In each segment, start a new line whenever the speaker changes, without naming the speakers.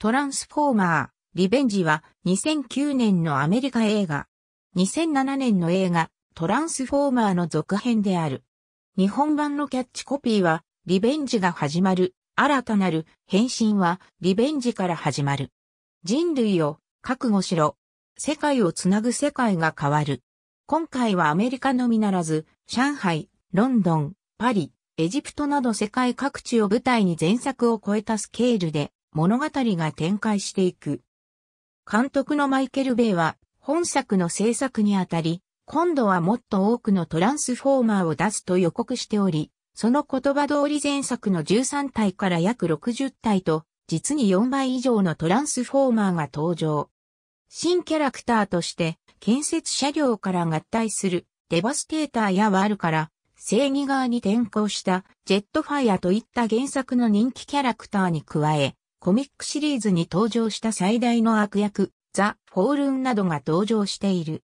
トランスフォーマー、リベンジは2009年のアメリカ映画。2007年の映画、トランスフォーマーの続編である。日本版のキャッチコピーは、リベンジが始まる。新たなる変身はリベンジから始まる。人類を覚悟しろ。世界をつなぐ世界が変わる。今回はアメリカのみならず、上海、ロンドン、パリ、エジプトなど世界各地を舞台に前作を超えたスケールで物語が展開していく。監督のマイケル・ベイは本作の制作にあたり、今度はもっと多くのトランスフォーマーを出すと予告しており、その言葉通り前作の13体から約60体と、実に4倍以上のトランスフォーマーが登場。新キャラクターとして、建設車両から合体するデバステーターやワールから正義側に転向したジェットファイアといった原作の人気キャラクターに加え、コミックシリーズに登場した最大の悪役、ザ・フォールンなどが登場している。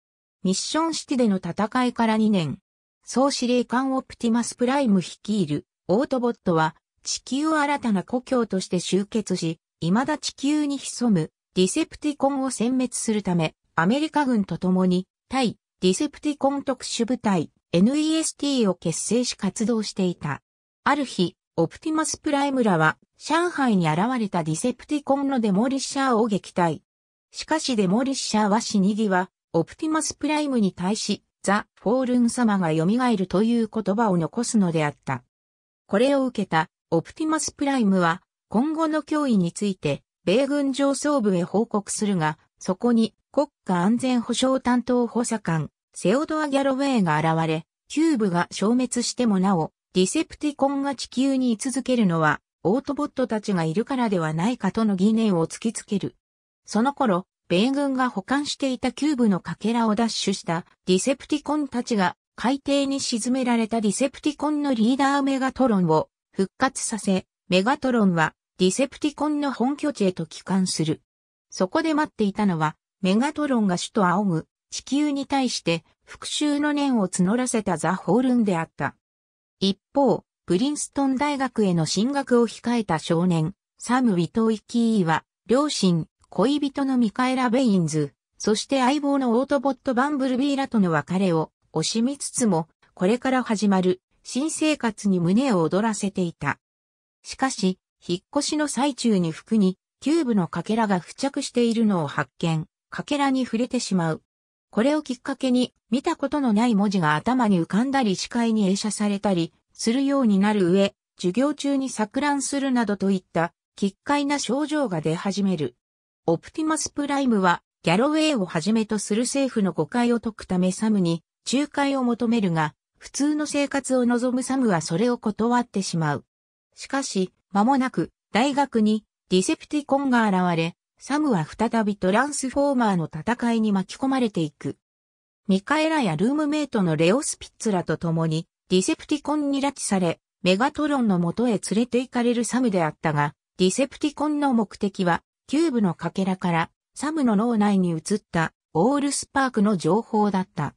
ミッションシティでの戦いから2年、総司令官オプティマスプライム率いるオートボットは地球を新たな故郷として集結し、未だ地球に潜むディセプティコンを殲滅するため、アメリカ軍と共に対ディセプティコン特殊部隊 NEST を結成し活動していた。ある日、オプティマスプライムらは、上海に現れたディセプティコンのデモリッシャーを撃退。しかしデモリッシャーは死に際、オプティマスプライムに対し、ザ・フォールン様が蘇るという言葉を残すのであった。これを受けた、オプティマスプライムは、今後の脅威について、米軍上層部へ報告するが、そこに国家安全保障担当補佐官、セオドア・ギャロウェイが現れ、キューブが消滅してもなお、ディセプティコンが地球に居続けるのは、オートボットたちがいるからではないかとの疑念を突きつける。その頃、米軍が保管していたキューブのかけらを奪取したディセプティコンたちが海底に沈められたディセプティコンのリーダーメガトロンを復活させ、メガトロンはディセプティコンの本拠地へと帰還する。そこで待っていたのは、メガトロンが首都仰ぐ地球に対して復讐の念を募らせたザ・ホールンであった。一方、プリンストン大学への進学を控えた少年、サム・ウィト・イキーは、両親、恋人のミカエラ・ベインズ、そして相棒のオートボット・バンブルビーラとの別れを惜しみつつも、これから始まる新生活に胸を躍らせていた。しかし、引っ越しの最中に服にキューブのかけらが付着しているのを発見、かけらに触れてしまう。これをきっかけに見たことのない文字が頭に浮かんだり視界に映写されたりするようになる上、授業中に錯乱するなどといった奇怪な症状が出始める。オプティマスプライムはギャロウェイをはじめとする政府の誤解を解くためサムに仲介を求めるが、普通の生活を望むサムはそれを断ってしまう。しかし、間もなく大学にディセプティコンが現れ、サムは再びトランスフォーマーの戦いに巻き込まれていく。ミカエラやルームメイトのレオスピッツらと共にディセプティコンに拉致され、メガトロンの元へ連れて行かれるサムであったが、ディセプティコンの目的は、キューブのかけらからサムの脳内に移ったオールスパークの情報だった。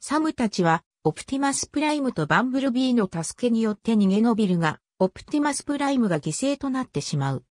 サムたちは、オプティマスプライムとバンブルビーの助けによって逃げ延びるが、オプティマスプライムが犠牲となってしまう。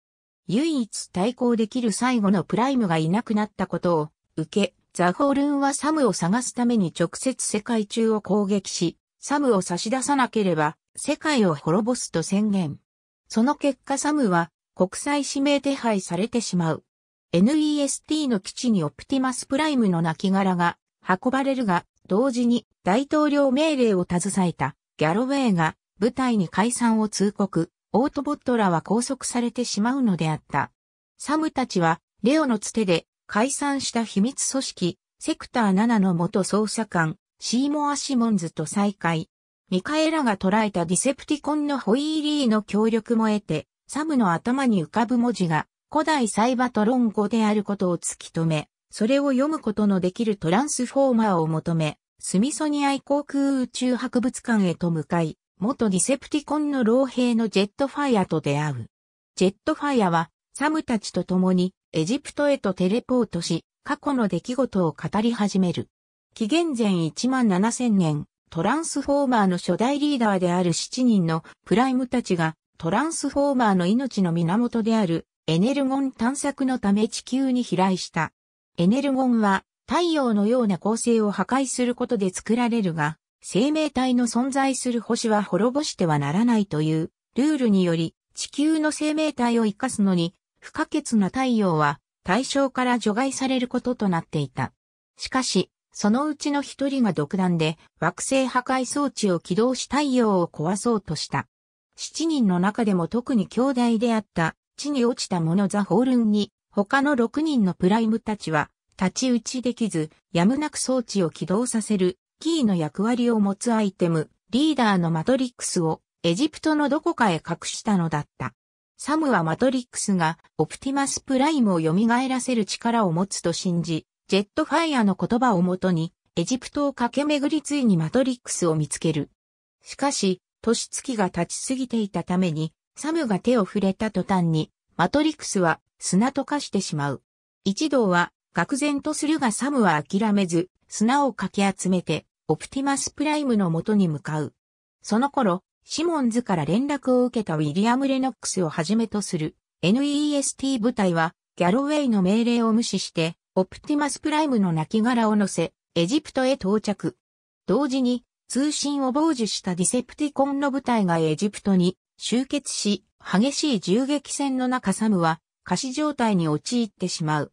唯一対抗できる最後のプライムがいなくなったことを受け、ザホールンはサムを探すために直接世界中を攻撃し、サムを差し出さなければ世界を滅ぼすと宣言。その結果サムは国際指名手配されてしまう。NEST の基地にオプティマスプライムの亡骸が運ばれるが、同時に大統領命令を携えたギャロウェイが部隊に解散を通告。オートボットらは拘束されてしまうのであった。サムたちは、レオのつてで解散した秘密組織、セクター7の元捜査官、シーモア・シモンズと再会。ミカエラが捉えたディセプティコンのホイーリーの協力も得て、サムの頭に浮かぶ文字が古代サイバトロン語であることを突き止め、それを読むことのできるトランスフォーマーを求め、スミソニアイ航空宇宙博物館へと向かい、元ディセプティコンの老兵のジェットファイアと出会う。ジェットファイアは、サムたちと共にエジプトへとテレポートし、過去の出来事を語り始める。紀元前17000年、トランスフォーマーの初代リーダーである7人のプライムたちが、トランスフォーマーの命の源であるエネルゴン探索のため地球に飛来した。エネルゴンは太陽のような構成を破壊することで作られるが、生命体の存在する星は滅ぼしてはならないというルールにより地球の生命体を生かすのに不可欠な太陽は対象から除外されることとなっていた。しかし、そのうちの一人が独断で惑星破壊装置を起動し太陽を壊そうとした。七人の中でも特に兄弟であった地に落ちた者ザ・ホールンに他の六人のプライムたちは立ち打ちできずやむなく装置を起動させるキーの役割を持つアイテム、リーダーのマトリックスをエジプトのどこかへ隠したのだった。サムはマトリックスがオプティマスプライムを蘇らせる力を持つと信じ、ジェットファイアの言葉をもとに、エジプトを駆け巡りついにマトリックスを見つける。しかし、年月が経ちすぎていたために、サムが手を触れた途端に、マトリックスは砂と化してしまう。一同は愕然とするがサムは諦めず、砂をかき集めて、オプティマスプライムの元に向かう。その頃、シモンズから連絡を受けたウィリアム・レノックスをはじめとする NEST 部隊はギャロウェイの命令を無視してオプティマスプライムの亡骸を乗せエジプトへ到着。同時に通信を傍受したディセプティコンの部隊がエジプトに集結し、激しい銃撃戦の中サムは、過死状態に陥ってしまう。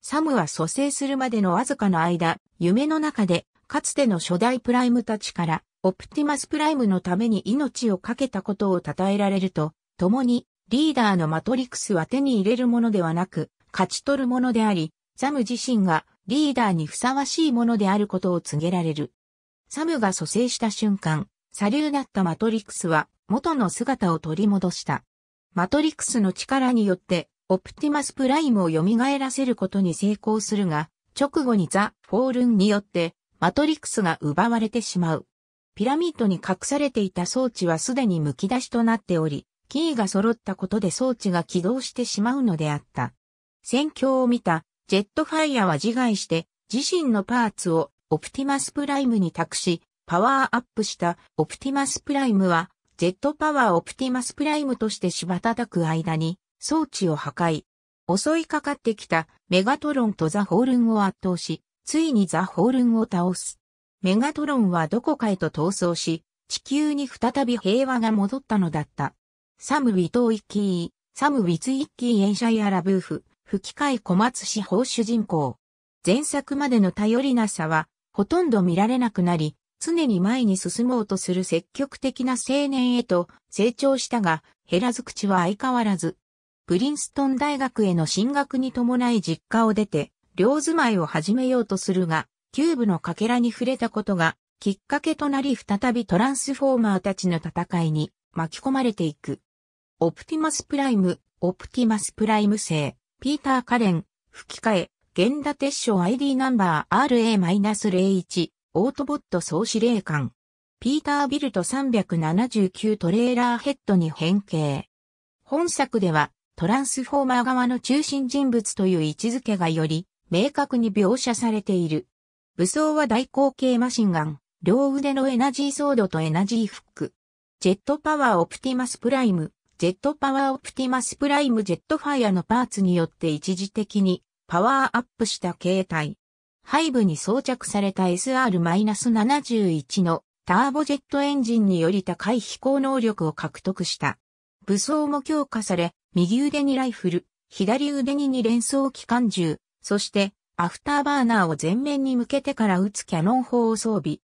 サムは蘇生するまでのわずかの間、夢の中でかつての初代プライムたちから、オプティマスプライムのために命を懸けたことを称えられると、共に、リーダーのマトリクスは手に入れるものではなく、勝ち取るものであり、ザム自身がリーダーにふさわしいものであることを告げられる。サムが蘇生した瞬間、左流だったマトリクスは元の姿を取り戻した。マトリクスの力によって、オプティマスプライムを蘇らせることに成功するが、直後にザ・フォールンによって、マトリクスが奪われてしまう。ピラミッドに隠されていた装置はすでに剥き出しとなっており、キーが揃ったことで装置が起動してしまうのであった。戦況を見たジェットファイアは自害して自身のパーツをオプティマスプライムに託し、パワーアップしたオプティマスプライムはジェットパワーオプティマスプライムとして芝叩く間に装置を破壊。襲いかかってきたメガトロンとザホールンを圧倒し、ついにザ・ホールンを倒す。メガトロンはどこかへと逃走し、地球に再び平和が戻ったのだった。サム・ウィトウィッキー、サム・ウィツイッキー・エンシャイア・ラブーフ、吹き替え小松司法主人公。前作までの頼りなさは、ほとんど見られなくなり、常に前に進もうとする積極的な青年へと成長したが、減らず口は相変わらず。プリンストン大学への進学に伴い実家を出て、両住まいを始めようとするが、キューブのかけらに触れたことが、きっかけとなり再びトランスフォーマーたちの戦いに巻き込まれていく。オプティマスプライム、オプティマスプライム星、ピーター・カレン、吹き替え、ッショウ、ID ナンバー RA-01、オートボット総司令官。ピーター・ビルト379トレーラーヘッドに変形。本作では、トランスフォーマー側の中心人物という位置づけがより明確に描写されている。武装は大口径マシンガン、両腕のエナジーソードとエナジーフック。ジェットパワーオプティマスプライム、ジェットパワーオプティマスプライムジェットファイアのパーツによって一時的にパワーアップした形態。背部に装着された SR-71 のターボジェットエンジンにより高い飛行能力を獲得した。武装も強化され、右腕にライフル、左腕に2連装機関銃、そして、アフターバーナーを前面に向けてから撃つキャノン砲を装備。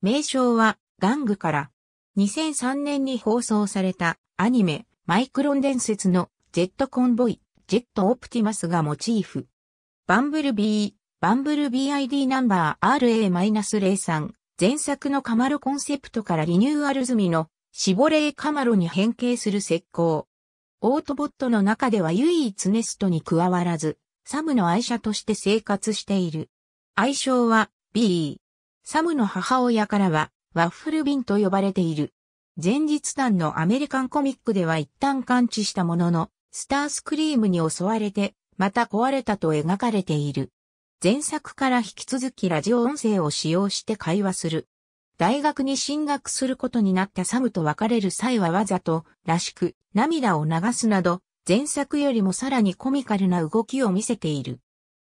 名称は、ガングから。2003年に放送されたアニメ、マイクロン伝説のジェットコンボイ、ジェットオプティマスがモチーフ。バンブルビー、バンブル BID ナンバー RA-03、前作のカマロコンセプトからリニューアル済みのシボレーカマロに変形する石膏。オートボットの中では唯一ネストに加わらず、サムの愛車として生活している。愛称は B。サムの母親からはワッフル瓶と呼ばれている。前日譚のアメリカンコミックでは一旦完治したものの、スタースクリームに襲われて、また壊れたと描かれている。前作から引き続きラジオ音声を使用して会話する。大学に進学することになったサムと別れる際はわざと、らしく、涙を流すなど、前作よりもさらにコミカルな動きを見せている。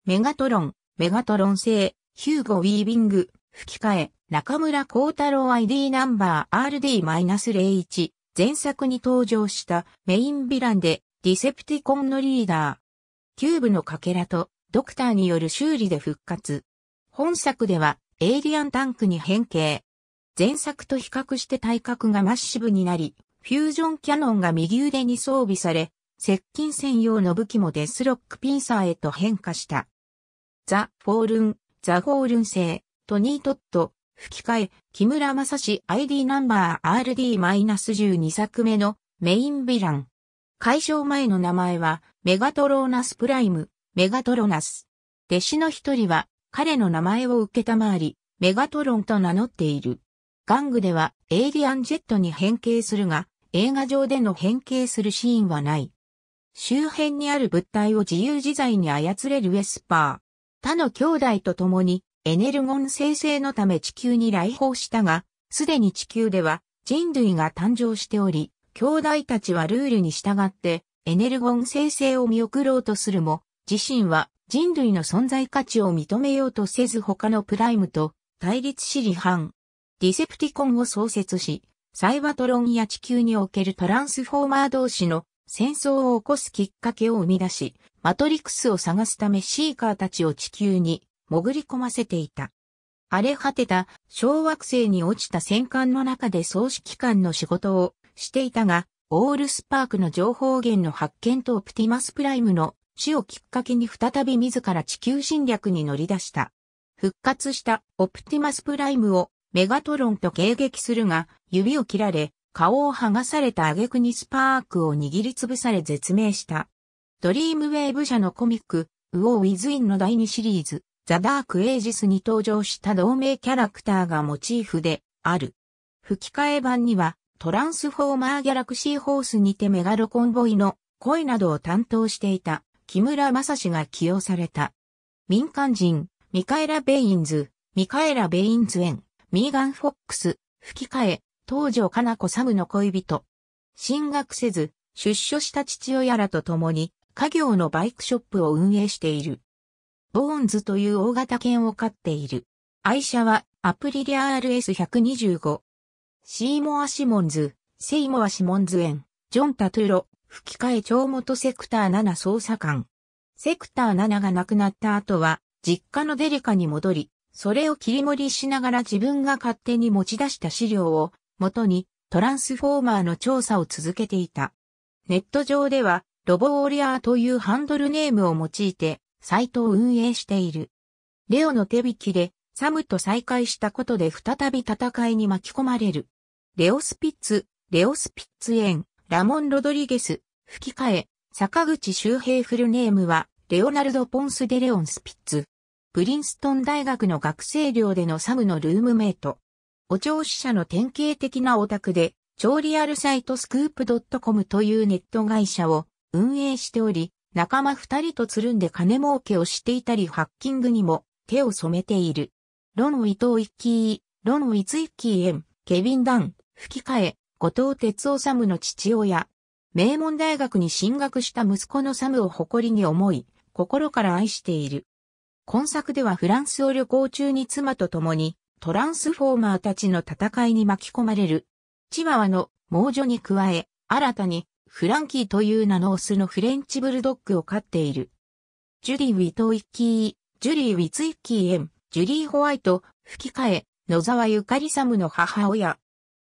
メガトロン、メガトロン製、ヒューゴ・ウィービング、吹き替え、中村光太郎 ID ナンバー RD-01、前作に登場したメインヴィランで、ディセプティコンのリーダー。キューブのかけらと、ドクターによる修理で復活。本作では、エイリアンタンクに変形。前作と比較して体格がマッシブになり、フュージョンキャノンが右腕に装備され、接近専用の武器もデスロックピンサーへと変化した。ザ・フォールン、ザ・フォールン製、トニー・トット、吹き替え、木村正史 ID ナンバー RD-12 作目のメインヴィラン。解消前の名前はメガトローナスプライム、メガトロナス。弟子の一人は彼の名前を受けたまわり、メガトロンと名乗っている。ガングではエイリアンジェットに変形するが、映画上での変形するシーンはない。周辺にある物体を自由自在に操れるウェスパー。他の兄弟と共にエネルゴン生成のため地球に来訪したが、すでに地球では人類が誕生しており、兄弟たちはルールに従ってエネルゴン生成を見送ろうとするも、自身は人類の存在価値を認めようとせず他のプライムと対立し離反。ディセプティコンを創設し、サイバトロンや地球におけるトランスフォーマー同士の戦争を起こすきっかけを生み出し、マトリクスを探すためシーカーたちを地球に潜り込ませていた。荒れ果てた小惑星に落ちた戦艦の中で総指揮官の仕事をしていたが、オールスパークの情報源の発見とオプティマスプライムの死をきっかけに再び自ら地球侵略に乗り出した。復活したオプティマスプライムをメガトロンと迎撃するが、指を切られ、顔を剥がされた挙句にスパークを握りつぶされ絶命した。ドリームウェーブ社のコミック、ウォー・ウィズ・インの第2シリーズ、ザ・ダーク・エイジスに登場した同名キャラクターがモチーフである。吹き替え版には、トランスフォーマー・ギャラクシー・ホースにてメガロコンボイの声などを担当していた木村正史が起用された。民間人、ミカエラ・ベインズ、ミカエラ・ベインズエン、ミーガン・フォックス、吹き替え、東条かな子サムの恋人。進学せず、出所した父親らと共に、家業のバイクショップを運営している。ボーンズという大型犬を飼っている。愛車はアプリリア RS125。シーモア・シモンズ、セイモア・シモンズ園、ジョン・タトゥロ、吹き替え長元セクター7捜査官。セクター7が亡くなった後は、実家のデリカに戻り、それを切り盛りしながら自分が勝手に持ち出した資料をもとにトランスフォーマーの調査を続けていた。ネット上ではロボウォリアーというハンドルネームを用いてサイトを運営している。レオの手引きでサムと再会したことで再び戦いに巻き込まれる。レオスピッツ、レオスピッツエン、ラモン・ロドリゲス、吹き替え、坂口周平フルネームは、レオナルド・ポンス・デ・レオン・スピッツ。プリンストン大学の学生寮でのサムのルームメイト。お調子者の典型的なオタクで、超リアルサイトスクープ .com というネット会社を運営しており、仲間二人とつるんで金儲けをしていたりハッキングにも手を染めている。ロンウィトウイッキー、ロンウィツイッキーエン、ケビン・ダン、吹き替え、後藤哲夫サムの父親。名門大学に進学した息子のサムを誇りに思い、心から愛している。今作ではフランスを旅行中に妻と共にトランスフォーマーたちの戦いに巻き込まれる。チワワの猛女に加え、新たにフランキーという名のオスのフレンチブルドッグを飼っている。ジュリー・ウィトイッキー、ジュリー・ウィツイッキーエン、ジュリー・ホワイト、吹き替え、野沢ゆかりサムの母親。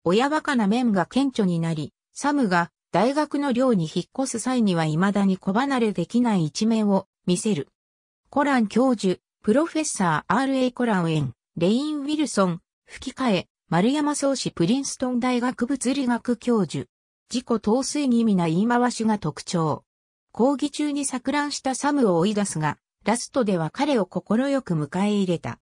親バカな面が顕著になり、サムが大学の寮に引っ越す際には未だに子離れできない一面を見せる。コラン教授、プロフェッサー R.A. コランエン。レイン・ウィルソン、吹き替え、丸山総司プリンストン大学物理学教授。自己陶酔気味な言い回しが特徴。講義中に錯乱したサムを追い出すが、ラストでは彼を心よく迎え入れた。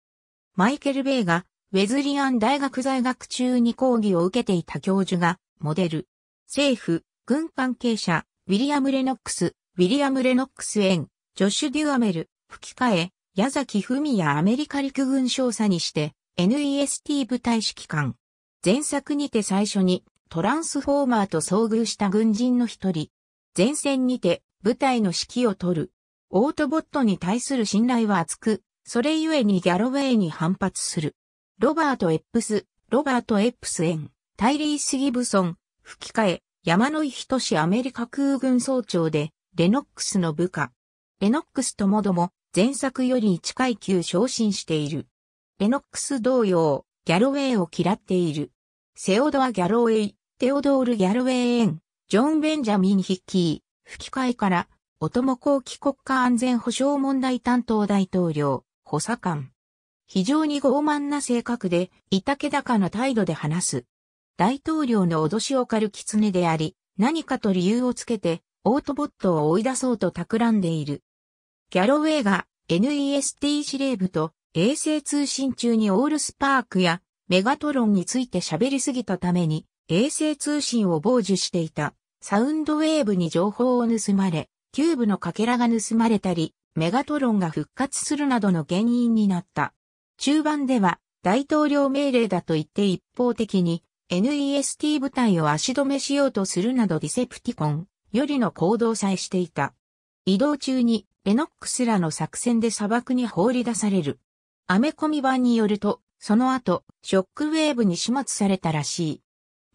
マイケル・ベイが、ウェズリアン大学在学中に講義を受けていた教授が、モデル。政府、軍関係者、ウィリアム・レノックス、ウィリアム・レノックス・エン、ジョシュ・デュアメル、吹き替え、矢崎文也アメリカ陸軍少佐にして NEST 部隊指揮官。前作にて最初にトランスフォーマーと遭遇した軍人の一人。前線にて部隊の指揮を取る。オートボットに対する信頼は厚く、それゆえにギャロウェイに反発する。ロバート・エップス、ロバート・エップス・エン、タイリース・ギブソン、吹き替え、山野井仁志アメリカ空軍総長で、レノックスの部下。レノックスともども、前作より1階級昇進している。エノックス同様、ギャロウェイを嫌っている。セオドア・ギャロウェイ、テオドール・ギャロウェイ・エン、ジョン・ベンジャミン・ヒッキー、吹き替えから、音も後期国家安全保障問題担当大統領、補佐官。非常に傲慢な性格で、いたけだかな態度で話す。大統領の脅しを狩る狐であり、何かと理由をつけて、オートボットを追い出そうと企んでいる。ギャロウェイが NEST 司令部と衛星通信中にオールスパークやメガトロンについて喋りすぎたために衛星通信を傍受していたサウンドウェーブに情報を盗まれ、キューブのかけらが盗まれたり、メガトロンが復活するなどの原因になった。中盤では大統領命令だと言って一方的に NEST 部隊を足止めしようとするなどディセプティコンよりの行動さえしていた。移動中にレノックスらの作戦で砂漠に放り出される。アメコミ版によると、その後、ショックウェーブに始末されたらしい。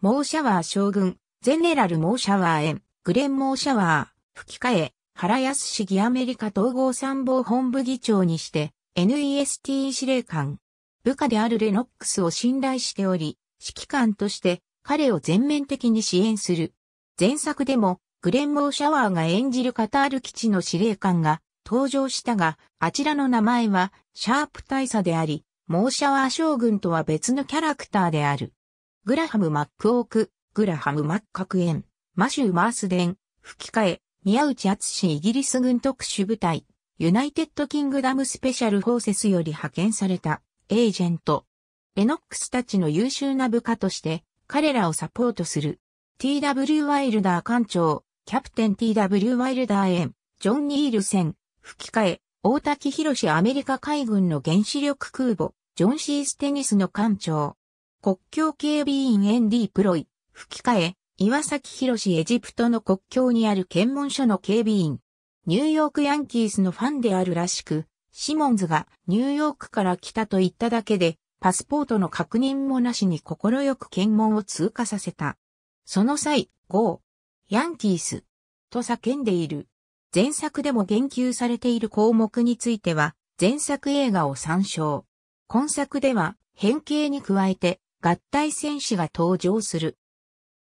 モーシャワー将軍、ゼネラルモーシャワー園、グレンモーシャワー、吹き替え、原康市議アメリカ統合参謀本部議長にして、NEST 司令官。部下であるレノックスを信頼しており、指揮官として彼を全面的に支援する。前作でもグレンモー・シャワーが演じるカタール基地の司令官が登場したが、あちらの名前はシャープ大佐であり、モーシャワー将軍とは別のキャラクターである。グラハム・マック・オーク、グラハム・マッカクエン、マシュー・マースデン、吹き替え、宮内厚氏イギリス軍特殊部隊、ユナイテッド・キングダム・スペシャル・フォーセスより派遣された、エージェント。エノックスたちの優秀な部下として、彼らをサポートする。T.W. ワイルダー艦長、キャプテン TW ワイルダーエン、ジョン・ニールセン、吹き替え、大滝博アメリカ海軍の原子力空母、ジョン・シー・ステニスの艦長。国境警備員エンディ・プロイ、吹き替え、岩崎博エジプトの国境にある検問所の警備員。ニューヨークヤンキースのファンであるらしく、シモンズがニューヨークから来たと言っただけで、パスポートの確認もなしに快く検問を通過させた。その際、ゴヤンキース、と叫んでいる。前作でも言及されている項目については、前作映画を参照。今作では、変形に加えて、合体戦士が登場する。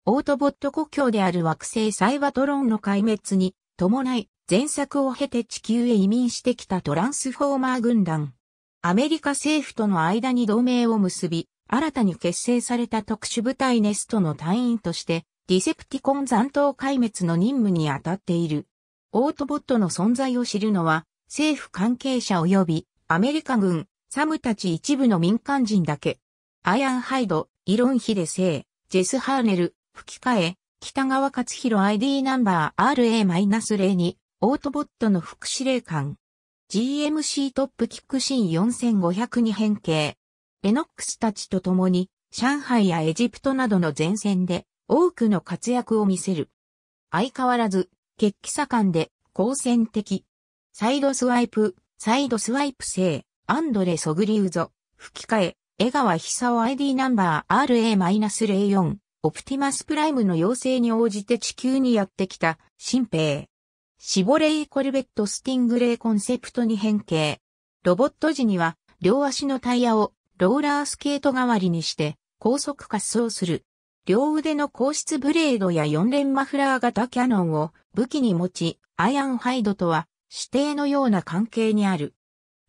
オートボット故郷である惑星サイバトロンの壊滅に伴い、前作を経て地球へ移民してきたトランスフォーマー軍団。アメリカ政府との間に同盟を結び、新たに結成された特殊部隊ネストの隊員としてディセプティコン残党壊滅の任務に当たっている。オートボットの存在を知るのは、政府関係者及びアメリカ軍、サムたち一部の民間人だけ。アイアンハイド、イロンヒデセイ、ジェスハーネル、吹き替え、北川勝弘 ID ナンバー RA-02、オートボットの副司令官。GMC トップキックシーン4500に変形。ベノックスたちと共に、上海やエジプトなどの前線で、多くの活躍を見せる。相変わらず、決起盛んで、好戦的。サイドスワイプ、サイドスワイプ制、アンドレ・ソグリウゾ、吹き替え、江川久夫 ID ナンバー RA-04、オプティマスプライムの要請に応じて地球にやってきた、新兵。シボレイ・コルベット・スティングレイコンセプトに変形。ロボット時には、両足のタイヤをローラースケート代わりにして、高速滑走する。両腕の硬質ブレードや4連マフラー型キャノンを武器に持ち、アイアンハイドとは指定のような関係にある。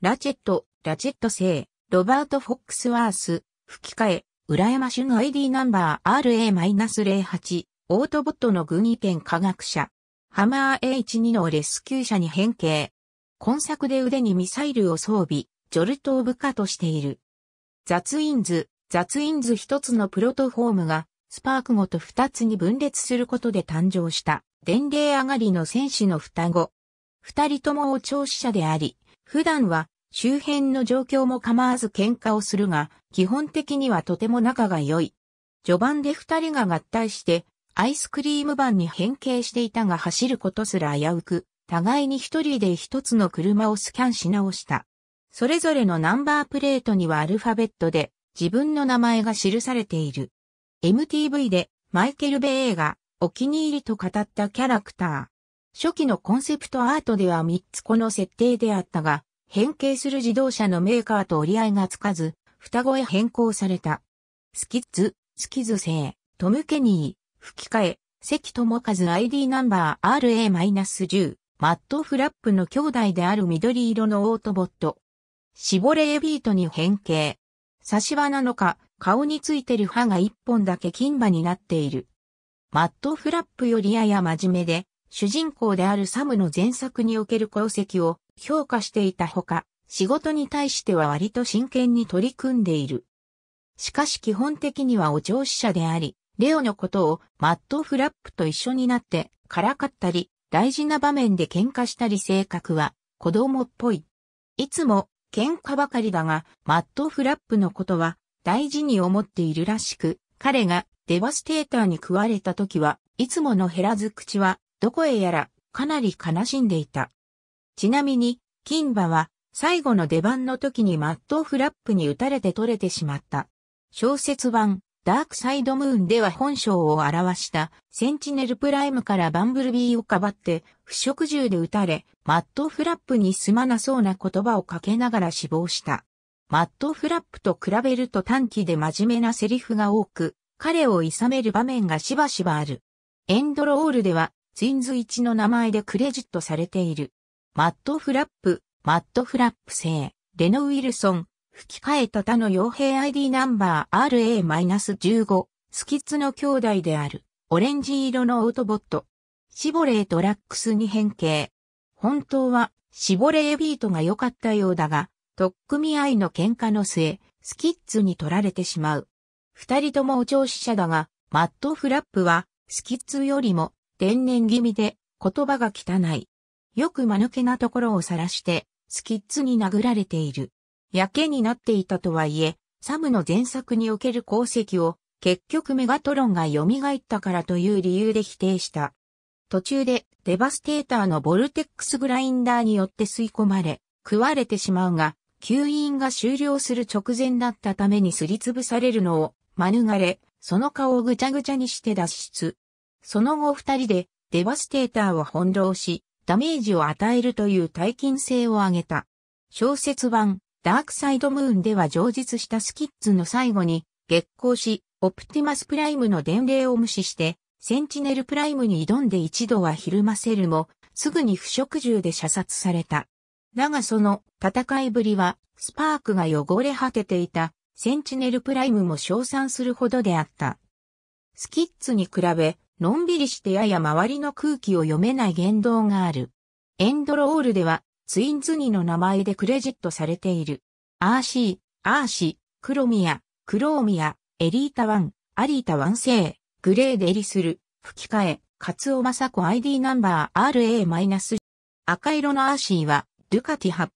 ラチェット、ラチェット製、ロバート・フォックスワース、吹き替え、浦山俊 ID ナンバー RA-08、オートボットの軍医兼科学者。ハマー A12 のレスキュー車に変形。今作で腕にミサイルを装備、ジョルトを部下としている。雑インズ、雑インズ一つのプロトフォームがスパークごと2つに分裂することで誕生した伝令上がりの戦士の双子。二人とも王朝使者であり、普段は周辺の状況も構わず喧嘩をするが、基本的にはとても仲が良い。序盤で二人が合体して、アイスクリーム版に変形していたが走ることすら危うく、互いに一人で一つの車をスキャンし直した。それぞれのナンバープレートにはアルファベットで自分の名前が記されている。MTV でマイケル・ベイ映画、お気に入りと語ったキャラクター。初期のコンセプトアートでは3つこの設定であったが、変形する自動車のメーカーと折り合いがつかず、双子へ変更された。スキッズ、スキズ製、トム・ケニー、吹き替え、関智和 ID ナンバー RA-10、マット・フラップの兄弟である緑色のオートボット。絞れエビートに変形。差し花のか、顔についてる歯が一本だけ金歯になっている。マット・フラップよりやや真面目で、主人公であるサムの前作における功績を評価していたほか、仕事に対しては割と真剣に取り組んでいる。しかし基本的にはお調子者であり、レオのことをマット・フラップと一緒になってからかったり、大事な場面で喧嘩したり性格は子供っぽい。いつも喧嘩ばかりだが、マット・フラップのことは大事に思っているらしく、彼がデバステーターに食われた時は、いつもの減らず口は、どこへやら、かなり悲しんでいた。ちなみに、金馬は、最後の出番の時にマットフラップに打たれて取れてしまった。小説版、ダークサイドムーンでは本性を表した、センチネルプライムからバンブルビーをかばって、不織銃で撃たれ、マットフラップにすまなそうな言葉をかけながら死亡した。マット・フラップと比べると短期で真面目なセリフが多く、彼を諌める場面がしばしばある。エンドロールでは、ツインズ1の名前でクレジットされている。マット・フラップ、マット・フラップ製、レノ・ウィルソン、吹き替えた他の傭兵 ID ナンバー RA-15、スキッツの兄弟である、オレンジ色のオートボット。シボレーとラックスに変形。本当は、シボレービートが良かったようだが、とっくみ合いの喧嘩の末、スキッズに取られてしまう。二人ともお調子者だが、マット・フラップは、スキッズよりも、天然気味で、言葉が汚い。よく間抜けなところを晒して、スキッズに殴られている。やけになっていたとはいえ、サムの前作における功績を、結局メガトロンが蘇ったからという理由で否定した。途中でデバステーターのボルテックスグラインダーによって吸い込まれ、食われてしまうが、吸引が終了する直前だったためにすりつぶされるのを免れ、その顔をぐちゃぐちゃにして脱出。その後二人でデバステーターを翻弄し、ダメージを与えるという耐金性を上げた。小説版、ダークサイドムーンでは上述したスキッズの最後に、激光し、オプティマスプライムの伝令を無視して、センチネルプライムに挑んで一度はひるませるも、すぐに不食銃で射殺された。だがその戦いぶりは、スパークが汚れ果てていた、センチネルプライムも称賛するほどであった。スキッツに比べ、のんびりしてやや周りの空気を読めない言動がある。エンドロールでは、ツインズニの名前でクレジットされている。アーシー、アーシー、クロミア、クローミア、エリータワン、アリータワン製、グレーデリスル、吹き替え、カツオマサコ ID ナンバー RA-。赤色のアーシーは、ドゥカティ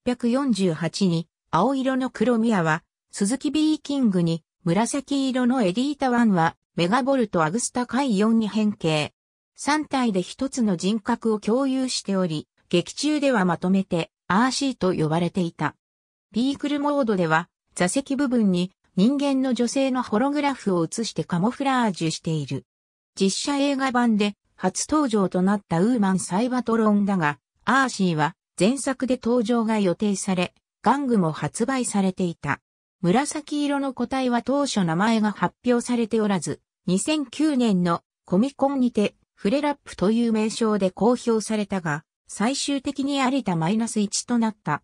848に、青色のクロミアは、スズキ B キングに、紫色のエディータ1は、メガボルトアグスタ海4に変形。3体で一つの人格を共有しており、劇中ではまとめて、アーシーと呼ばれていた。ビークルモードでは、座席部分に人間の女性のホログラフを映してカモフラージュしている。実写映画版で初登場となったウーマンサイバトロンだが、アーシーは前作で登場が予定され、玩具も発売されていた。紫色の個体は当初名前が発表されておらず、2009年のコミコンにてフレラップという名称で公表されたが、最終的にありたマイナス1となった。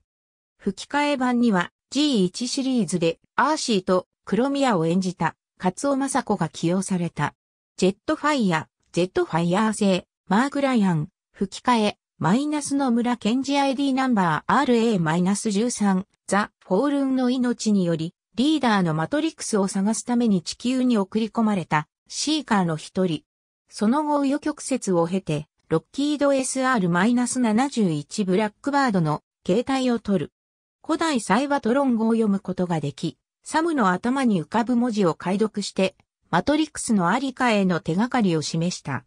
吹き替え版には G1 シリーズでアーシーとクロミアを演じたカツオマサコが起用された。ジェットファイヤー、ジェットファイヤー製、マークライアン、吹き替え、マイナスの村検事 ID ナンバー RA-13、ザ・フォールンの命により、リーダーのマトリックスを探すために地球に送り込まれた、シーカーの一人。その後、紆余曲折を経て、ロッキード SR-71 ブラックバードの携帯を取る。古代サイバトロン語を読むことができ、サムの頭に浮かぶ文字を解読して、マトリックスのありかへの手がかりを示した。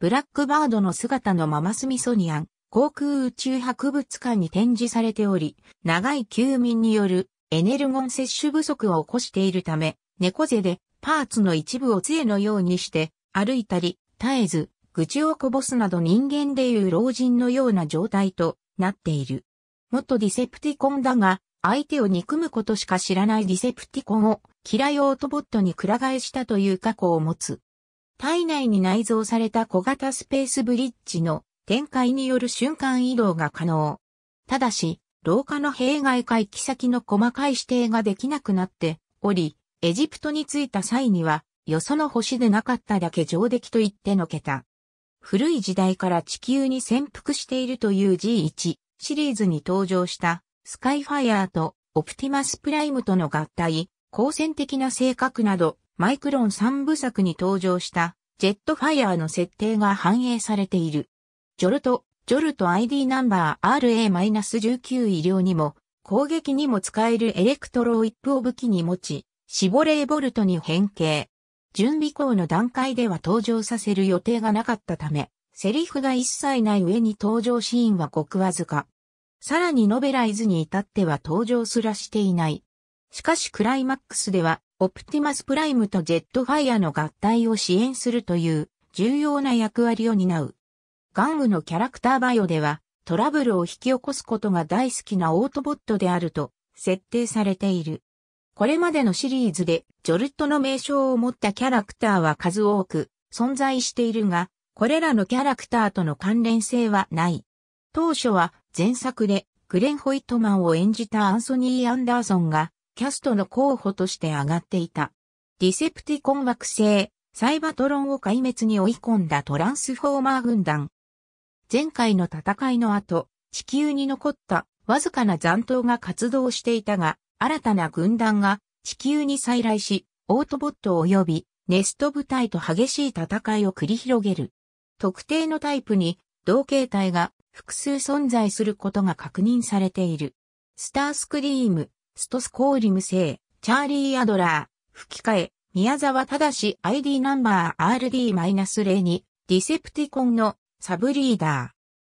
ブラックバードの姿のままスミソニアン航空宇宙博物館に展示されており、長い休眠によるエネルゴン摂取不足を起こしているため、猫背でパーツの一部を杖のようにして歩いたり、絶えず愚痴をこぼすなど人間でいう老人のような状態となっている。元ディセプティコンだが、相手を憎むことしか知らないディセプティコンを嫌いオートボットにく替えしたという過去を持つ。体内に内蔵された小型スペースブリッジの展開による瞬間移動が可能。ただし、廊下の弊害回帰先の細かい指定ができなくなっており、エジプトに着いた際には、よその星でなかっただけ上出来と言ってのけた。古い時代から地球に潜伏しているという G1 シリーズに登場したスカイファイアーとオプティマスプライムとの合体、光線的な性格などマイクロン3部作に登場したジェットファイアーの設定が反映されている。ジョルト、ジョルト ID ナンバー RA-19 医療にも攻撃にも使えるエレクトロウィップを武器に持ち、シボレーボルトに変形。準備校の段階では登場させる予定がなかったため、セリフが一切ない上に登場シーンはごくわずか。さらにノベライズに至っては登場すらしていない。しかしクライマックスではオプティマスプライムとジェットファイアの合体を支援するという重要な役割を担う。玩具のキャラクターバイオではトラブルを引き起こすことが大好きなオートボットであると設定されている。これまでのシリーズでジョルットの名称を持ったキャラクターは数多く存在しているが、これらのキャラクターとの関連性はない。当初は前作でグレン・ホイットマンを演じたアンソニー・アンダーソンがキャストの候補として挙がっていた。ディセプティコン惑星、サイバトロンを壊滅に追い込んだトランスフォーマー軍団。前回の戦いの後、地球に残ったわずかな残党が活動していたが、新たな軍団が地球に再来し、オートボット及びネスト部隊と激しい戦いを繰り広げる。特定のタイプに同形態が複数存在することが確認されている。スタースクリーム、ストスコーリム製、チャーリー・アドラー、吹き替え、宮沢正 ID ナンバー RD-02、ディセプティコンのサブリーダ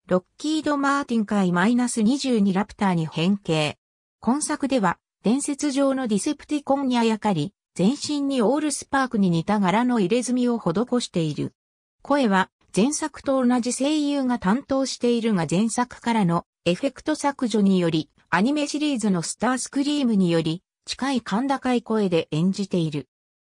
ー。ロッキード・マーティン界 -22 ラプターに変形。今作では、伝説上のディセプティコンにあやかり、全身にオールスパークに似た柄の入れ墨を施している。声は、前作と同じ声優が担当しているが前作からのエフェクト削除によりアニメシリーズのスタースクリームにより、近い甲高い声で演じている。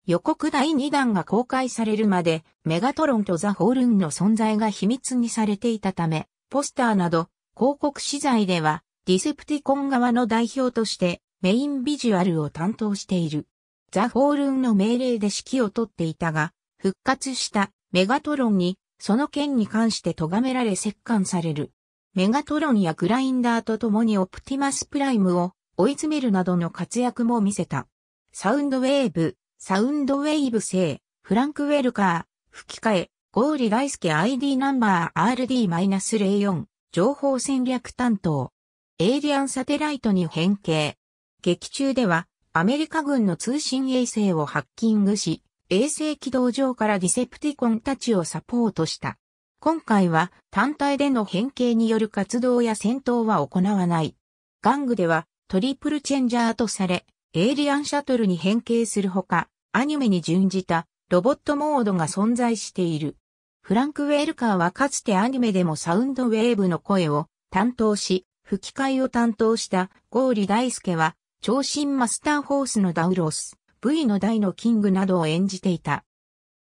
予告第2弾が公開されるまで、メガトロンとザ・ホールンの存在が秘密にされていたため、ポスターなど、広告資材では、ディセプティコン側の代表として、メインビジュアルを担当している。ザ・ホールンの命令で指揮を取っていたが、復活したメガトロンに、その件に関して咎められ折檻される。メガトロンやグラインダーと共にオプティマスプライムを追い詰めるなどの活躍も見せた。サウンドウェーブ、サウンドウェイブ製、フランクウェルカー、吹き替え、ゴーリ大輔 ID ナンバー RD-04、情報戦略担当。エイリアンサテライトに変形。劇中では、アメリカ軍の通信衛星をハッキングし、衛星軌道上からディセプティコンたちをサポートした。今回は単体での変形による活動や戦闘は行わない。玩具ではトリプルチェンジャーとされ、エイリアンシャトルに変形するほか、アニメに準じたロボットモードが存在している。フランク・ウェルカーはかつてアニメでもサウンドウェーブの声を担当し、吹き替えを担当したゴーリ大輔は、超新マスターホースのダウロス、V の大のキングなどを演じていた。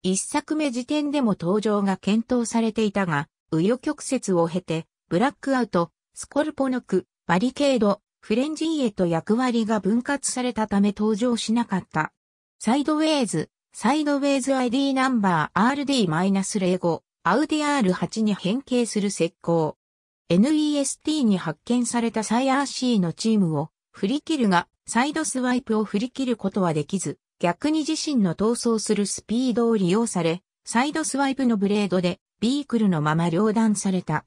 一作目時点でも登場が検討されていたが、紆余曲折を経て、ブラックアウト、スコルポノク、バリケード、フレンジーへと役割が分割されたため登場しなかった。サイドウェイズ、サイドウェイズ ID ナンバー RD-05、アウディ R8 に変形する石膏。NEST に発見されたサイ RC のチームを振り切るが、サイドスワイプを振り切ることはできず、逆に自身の逃走するスピードを利用され、サイドスワイプのブレードで、ビークルのまま両断された。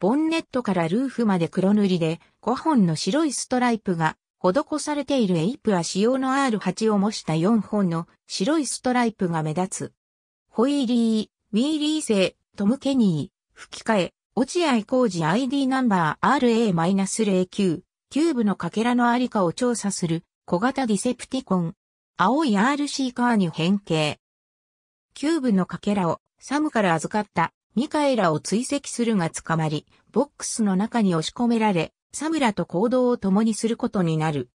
ボンネットからルーフまで黒塗りで、5本の白いストライプが、施されているエイプは仕様の R8 を模した4本の白いストライプが目立つ。ホイーリー、ウィーリー製、トム・ケニー、吹き替え、落合工事 ID ナンバー RA-09、キューブのかけらのありかを調査する小型ディセプティコン、青い RC カーに変形。キューブのかけらをサムから預かったミカエラを追跡するが捕まり、ボックスの中に押し込められ、サムらと行動を共にすることになる。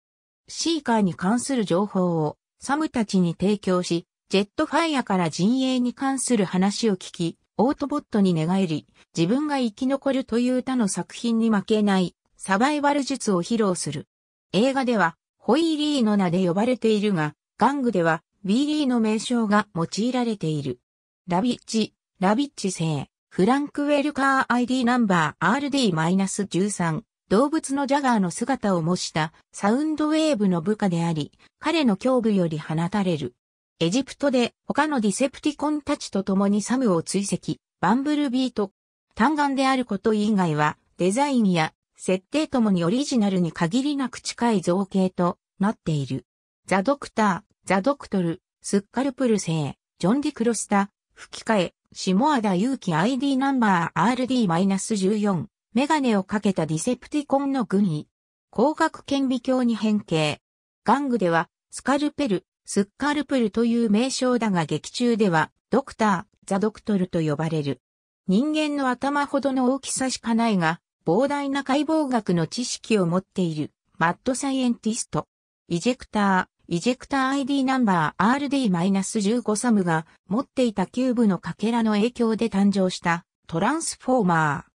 シーカーに関する情報をサムたちに提供し、ジェットファイアから陣営に関する話を聞き、オートボットに寝返り、自分が生き残るという他の作品に負けないサバイバル術を披露する。映画ではホイリーの名で呼ばれているが、玩具では BD の名称が用いられている。ラビッチ、ラビッチ製、フランクウェルカー ID ナンバー RD-13、動物のジャガーの姿を模したサウンドウェーブの部下であり、彼の胸部より放たれる。エジプトで他のディセプティコンたちと共にサムを追跡、バンブルビート、単眼であること以外は、デザインや設定ともにオリジナルに限りなく近い造形となっている。ザ・ドクター、ザ・ドクトル、スッカルプル製、ジョン・ディ・クロスタ、吹き替え、下和田ーキ ID ナンバー RD-14、メガネをかけたディセプティコンの軍医。光学顕微鏡に変形。玩具では、スカルペル、スッカルプルという名称だが劇中では、ドクター、ザ・ドクトルと呼ばれる。人間の頭ほどの大きさしかないが、膨大な解剖学の知識を持っている、マッドサイエンティスト。イジェクタイジェクター ID ナンバー RD-15 サムが持っていたキューブのかけらの影響で誕生したトランスフォーマー。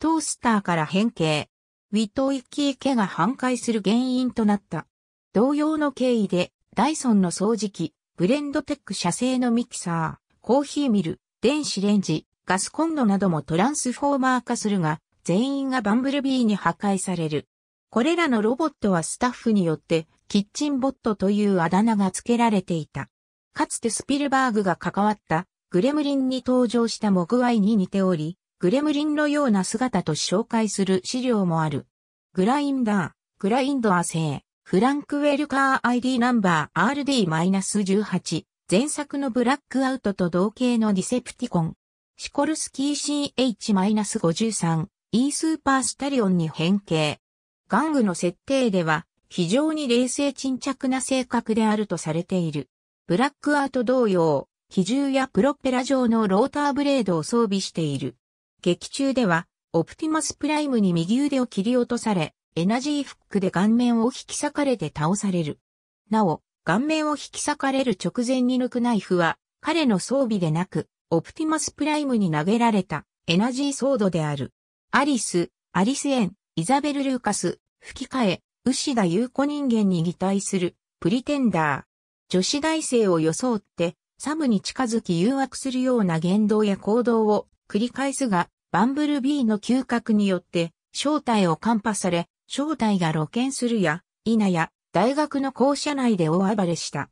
トースターから変形。ウィトイキー家が半壊する原因となった。同様の経緯でダイソンの掃除機、ブレンドテック社製のミキサー、コーヒーミル、電子レンジ、ガスコンロなどもトランスフォーマー化するが、全員がバンブルビーに破壊される。これらのロボットはスタッフによってキッチンボットというあだ名が付けられていた。かつてスピルバーグが関わったグレムリンに登場したモグワイに似ており、グレムリンのような姿と紹介する資料もある。グラインダー、グラインドア製、フランクウェルカー ID ナンバー RD-18、前作のブラックアウトと同型のディセプティコン。シコルスキー CH-53、E スーパースタリオンに変形。玩具の設定では、非常に冷静沈着な性格であるとされている。ブラックアート同様、機重やプロペラ状のローターブレードを装備している。劇中では、オプティマスプライムに右腕を切り落とされ、エナジーフックで顔面を引き裂かれて倒される。なお、顔面を引き裂かれる直前に抜くナイフは、彼の装備でなく、オプティマスプライムに投げられた、エナジーソードである。アリス、アリスエン、イザベル・ルーカス、吹き替え、牛田優子人間に擬態する、プリテンダー。女子大生を装って、サムに近づき誘惑するような言動や行動を繰り返すが、バンブルビーの嗅覚によって、正体を看破され、正体が露見するや、否や、大学の校舎内で大暴れした。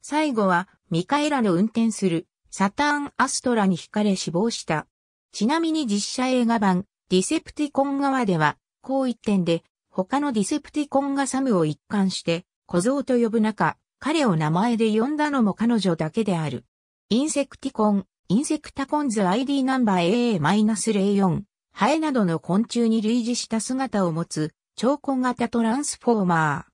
最後は、ミカエラの運転する、サターン・アストラに惹かれ死亡した。ちなみに実写映画版、ディセプティコン側では、こう一点で、他のディセプティコンがサムを一貫して小僧と呼ぶ中、彼を名前で呼んだのも彼女だけである。インセクティコン、インセクタコンズ ID ナンバー AA-04、ハエなどの昆虫に類似した姿を持つ、超根型トランスフォーマー。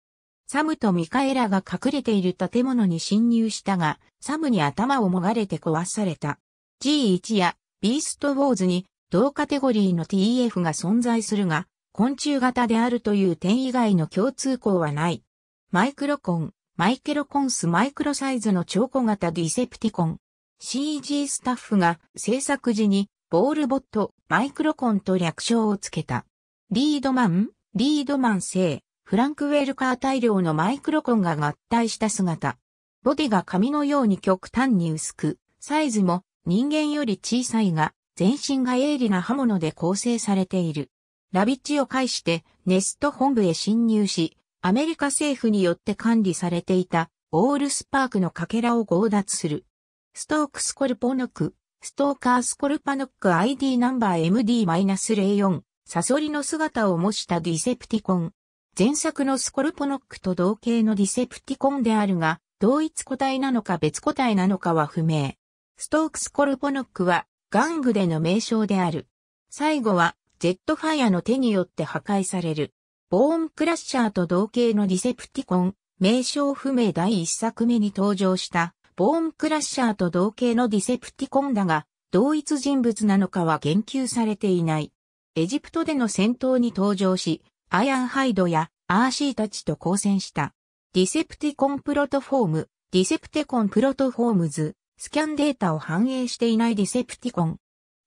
サムとミカエラが隠れている建物に侵入したが、サムに頭をもがれて壊された。G1 やビーストウォーズに同カテゴリーの TF が存在するが、昆虫型であるという点以外の共通項はない。マイクロコン、マイケロコンスマイクロサイズの超小型ディセプティコン。CG スタッフが制作時にボールボット、マイクロコンと略称をつけた。リードマン、リードマン製、フランクウェルカー大量のマイクロコンが合体した姿。ボディが紙のように極端に薄く、サイズも人間より小さいが、全身が鋭利な刃物で構成されている。ラビッチを介してネスト本部へ侵入し、アメリカ政府によって管理されていたオールスパークのかけらを強奪する。ストークスコルポノック、ストーカースコルパノック ID ナンバー MD-04、サソリの姿を模したディセプティコン。前作のスコルポノックと同型のディセプティコンであるが、同一個体なのか別個体なのかは不明。ストークスコルポノックは、玩具での名称である。最後は、ジェットファイアの手によって破壊される。ボーンクラッシャーと同型のディセプティコン、名称不明第一作目に登場した、ボーンクラッシャーと同型のディセプティコンだが、同一人物なのかは言及されていない。エジプトでの戦闘に登場し、アイアンハイドやアーシーたちと交戦した。ディセプティコンプロトフォーム、ディセプティコンプロトフォームズ、スキャンデータを反映していないディセプティコン、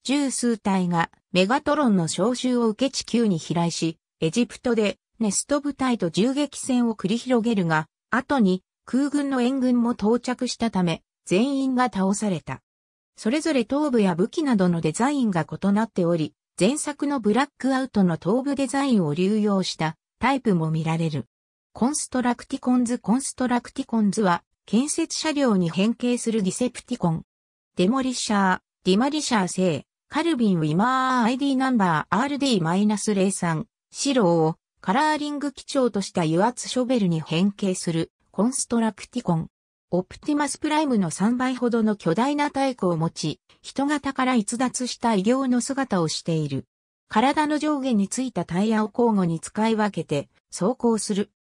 十数体がメガトロンの召集を受け地球に飛来し、エジプトでネスト部隊と銃撃戦を繰り広げるが、後に空軍の援軍も到着したため、全員が倒された。それぞれ頭部や武器などのデザインが異なっており、前作のブラックアウトの頭部デザインを流用したタイプも見られる。コンストラクティコンズコンストラクティコンズは建設車両に変形するディセプティコン。デモリシャー、ディマリシャー製、カルビン・ウィマー ID ナンバー RD-03、白をカラーリング基調とした油圧ショベルに変形するコンストラクティコン。オプティマスプライムの3倍ほどの巨大な太鼓を持ち、人型から逸脱した異形の姿をしている。体の上下についたタイヤを交互に使い分けて走行する。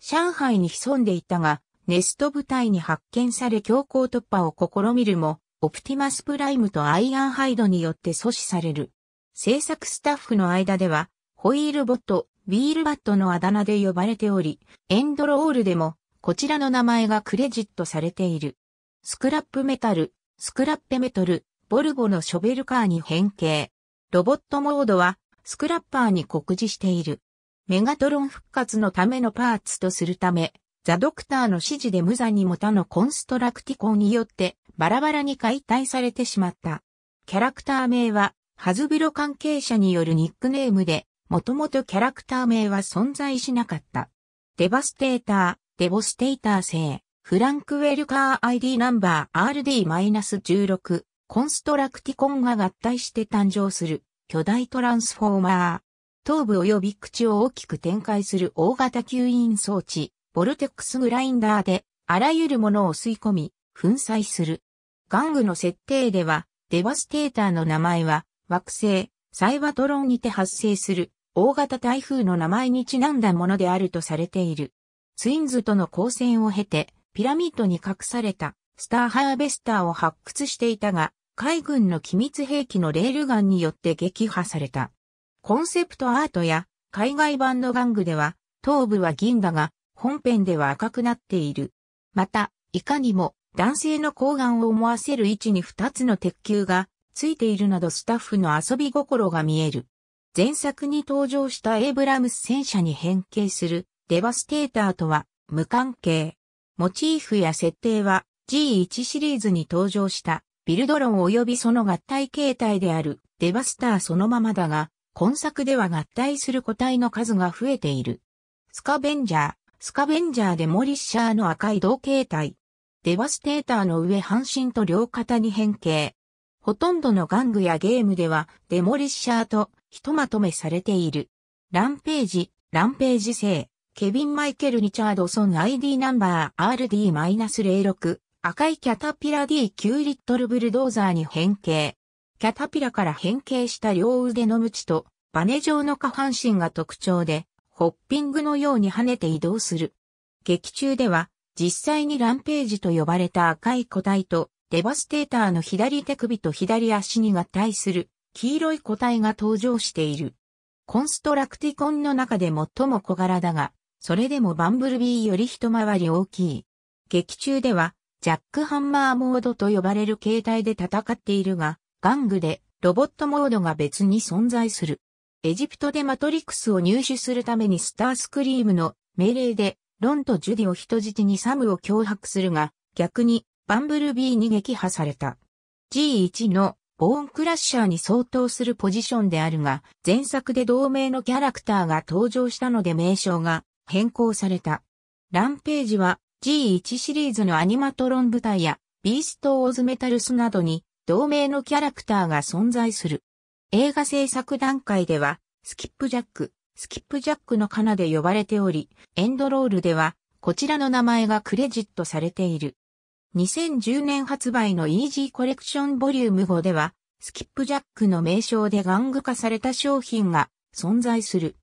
上海に潜んでいたが、ネスト部隊に発見され強行突破を試みるも、オプティマスプライムとアイアンハイドによって阻止される。制作スタッフの間では、ホイールボット、ウィールバットのあだ名で呼ばれており、エンドロールでも、こちらの名前がクレジットされている。スクラップメタル、スクラッペメトル、ボルボのショベルカーに変形。ロボットモードは、スクラッパーに酷似している。メガトロン復活のためのパーツとするため、ザ・ドクターの指示で無残にも他のコンストラクティコンによってバラバラに解体されてしまった。キャラクター名は、ハズビロ関係者によるニックネームで、もともとキャラクター名は存在しなかった。デバステーター、デボステイター製、フランクウェルカー ID ナンバー RD-16、コンストラクティコンが合体して誕生する巨大トランスフォーマー。頭部及び口を大きく展開する大型吸引装置、ボルテックスグラインダーであらゆるものを吸い込み、粉砕する。玩具の設定では、デバステーターの名前は、惑星、サイバトロンにて発生する大型台風の名前にちなんだものであるとされている。ツインズとの交戦を経て、ピラミッドに隠されたスターハーベスターを発掘していたが、海軍の機密兵器のレールガンによって撃破された。コンセプトアートや海外版の玩具では、頭部は銀だが、本編では赤くなっている。また、いかにも男性の睾丸を思わせる位置に2つの鉄球がついているなどスタッフの遊び心が見える。前作に登場したエイブラムス戦車に変形するデバステーターとは無関係。モチーフや設定は G1 シリーズに登場したビルドロン及びその合体形態であるデバスターそのままだが、今作では合体する個体の数が増えている。スカベンジャー、スカベンジャーデモリッシャーの赤い同形態。デバステーターの上半身と両肩に変形。ほとんどの玩具やゲームではデモリッシャーとひとまとめされている。ランページ、ランページ性。ケビン・マイケル・リチャードソン ID ナンバー RD-06、赤いキャタピラ D9 リットルブルドーザーに変形。キャタピラから変形した両腕のムチとバネ状の下半身が特徴で、ホッピングのように跳ねて移動する。劇中では、実際にランページと呼ばれた赤い個体と、デバステーターの左手首と左足に合体する、黄色い個体が登場している。コンストラクティコンの中で最も小柄だが、それでもバンブルビーより一回り大きい。劇中では、ジャックハンマーモードと呼ばれる形態で戦っているが、玩具でロボットモードが別に存在する。エジプトでマトリックスを入手するためにスタースクリームの命令で、ロンとジュディを人質にサムを脅迫するが、逆にバンブルビーに撃破された。G1 のボーンクラッシャーに相当するポジションであるが、前作で同名のキャラクターが登場したので名称が変更された。ランページは G1 シリーズのアニマトロン部隊やビースト・オーズ・メタルスなどに同名のキャラクターが存在する。映画制作段階では、スキップジャック、スキップジャックのカナで呼ばれており、エンドロールでは、こちらの名前がクレジットされている。2010年発売の Easy コレクションボリューム5では、スキップジャックの名称で玩具化された商品が存在する。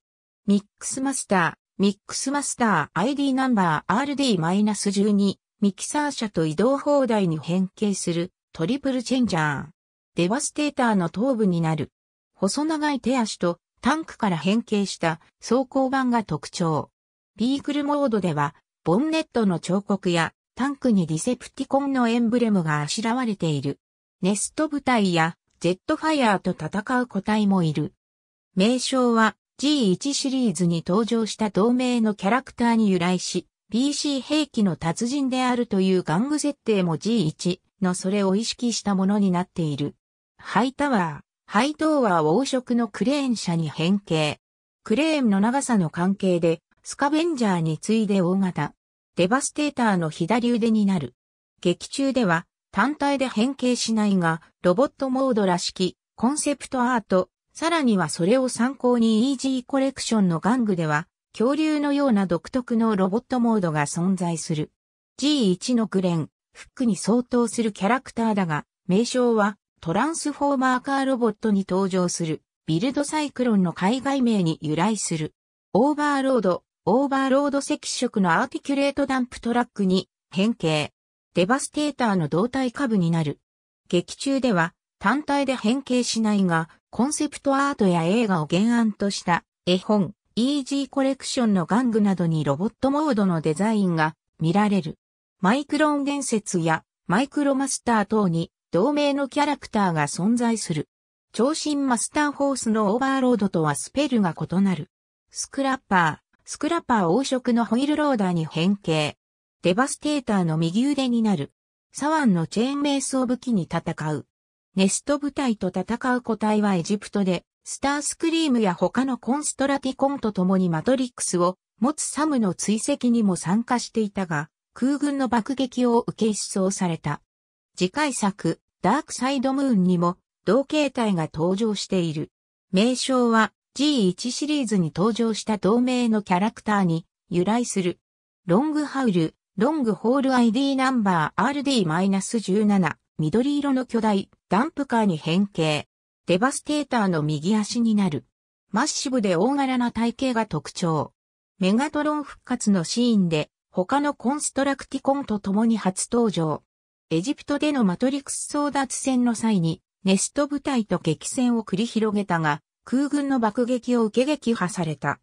ミックスマスター、ミックスマスター ID ナンバー RD-12、ミキサー車と移動放題に変形するトリプルチェンジャー。デバステーターの頭部になる。細長い手足とタンクから変形した装甲板が特徴。ビークルモードでは、ボンネットの彫刻やタンクにディセプティコンのエンブレムがあしらわれている。ネスト部隊やジェットファイアーと戦う個体もいる。名称は G1 シリーズに登場した同盟のキャラクターに由来し、BC 兵器の達人であるという玩具設定も G1 のそれを意識したものになっている。ハイタワー、ハイトーワー黄色のクレーン車に変形。クレーンの長さの関係で、スカベンジャーに次いで大型。デバステーターの左腕になる。劇中では、単体で変形しないが、ロボットモードらしき、コンセプトアート、さらにはそれを参考に e ーコレクションの玩具では、恐竜のような独特のロボットモードが存在する。G1 のグレン、フックに相当するキャラクターだが、名称はトランスフォーマーカーロボットに登場するビルドサイクロンの海外名に由来する。オーバーロード、オーバーロード赤色のアーティキュレートダンプトラックに変形。デバステーターの胴体下部になる。劇中では単体で変形しないが、コンセプトアートや映画を原案とした絵本、e ーコレクションの玩具などにロボットモードのデザインが見られる。マイクロン伝説やマイクロマスター等に同名のキャラクターが存在する。長身マスターホースのオーバーロードとはスペルが異なる。スクラッパー、スクラッパー黄色のホイールローダーに変形。デバステーターの右腕になる。サワンのチェーンメースを武器に戦う。ネスト部隊と戦う個体はエジプトで、スタースクリームや他のコンストラティコンと共にマトリックスを持つサムの追跡にも参加していたが、空軍の爆撃を受け失踪された。次回作、ダークサイドムーンにも同形態が登場している。名称は G1 シリーズに登場した同名のキャラクターに由来する。ロングハウル、ロングホール ID ナンバー RD-17、緑色の巨大、ダンプカーに変形。デバステーターの右足になる。マッシブで大柄な体型が特徴。メガトロン復活のシーンで他のコンストラクティコンと共に初登場。エジプトでのマトリクス争奪戦の際に、ネスト部隊と激戦を繰り広げたが、空軍の爆撃を受け撃破された。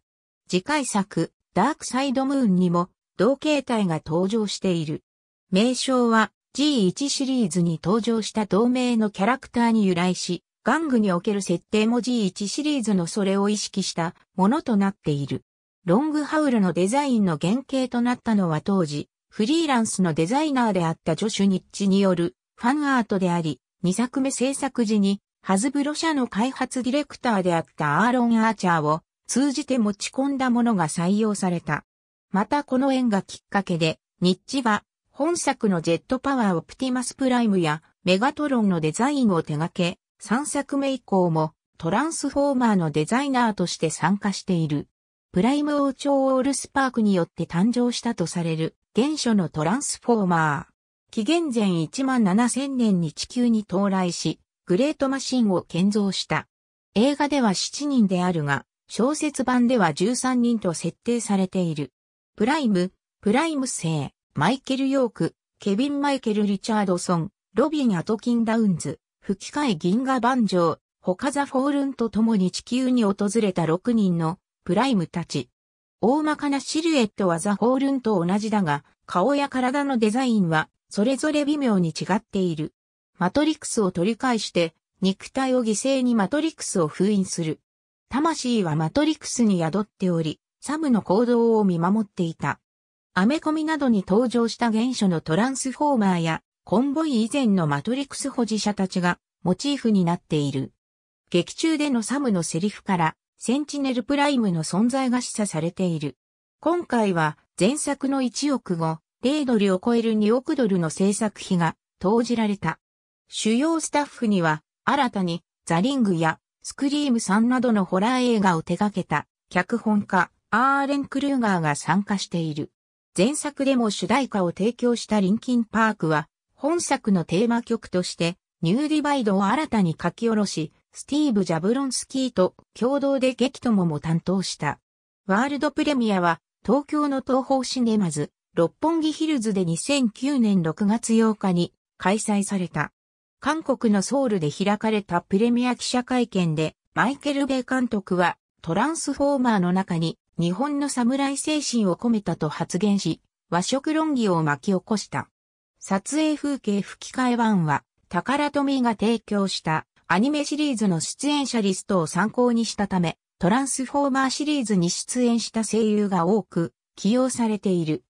次回作、ダークサイドムーンにも、同形態が登場している。名称は G1 シリーズに登場した同名のキャラクターに由来し、玩具における設定も G1 シリーズのそれを意識したものとなっている。ロングハウルのデザインの原型となったのは当時、フリーランスのデザイナーであったジョシュ・ニッチによるファンアートであり、2作目制作時にハズブロ社の開発ディレクターであったアーロン・アーチャーを通じて持ち込んだものが採用された。またこの縁がきっかけで、ニッチは本作のジェットパワーオプティマスプライムやメガトロンのデザインを手掛け、3作目以降もトランスフォーマーのデザイナーとして参加している。プライム王朝オールスパークによって誕生したとされる原初のトランスフォーマー。紀元前1万7000年に地球に到来し、グレートマシンを建造した。映画では7人であるが、小説版では13人と設定されている。プライム、プライム星、マイケル・ヨーク、ケビン・マイケル・リチャードソン、ロビン・アトキン・ダウンズ、吹き替え銀河万丈、ホカザ・フォールンと共に地球に訪れた6人のプライムたち。大まかなシルエットはザ・ホールンと同じだが、顔や体のデザインはそれぞれ微妙に違っている。マトリックスを取り返して、肉体を犠牲にマトリックスを封印する。魂はマトリックスに宿っており、サムの行動を見守っていた。アメコミなどに登場した原初のトランスフォーマーや、コンボイ以前のマトリックス保持者たちがモチーフになっている。劇中でのサムのセリフから、センチネルプライムの存在が示唆されている。今回は前作の1億5、0ドルを超える2億ドルの制作費が投じられた。主要スタッフには新たにザリングやスクリームさんなどのホラー映画を手掛けた脚本家アーレン・クルーガーが参加している。前作でも主題歌を提供したリンキンパークは本作のテーマ曲としてニューディバイドを新たに書き下ろしスティーブ・ジャブロンスキーと共同で激友も担当した。ワールドプレミアは東京の東方シネマズ、六本木ヒルズで2009年6月8日に開催された。韓国のソウルで開かれたプレミア記者会見でマイケル・ベイ監督はトランスフォーマーの中に日本の侍精神を込めたと発言し、和食論議を巻き起こした。撮影風景吹き替え版は、宝富が提供したアニメシリーズの出演者リストを参考にしたため、トランスフォーマーシリーズに出演した声優が多く起用されている。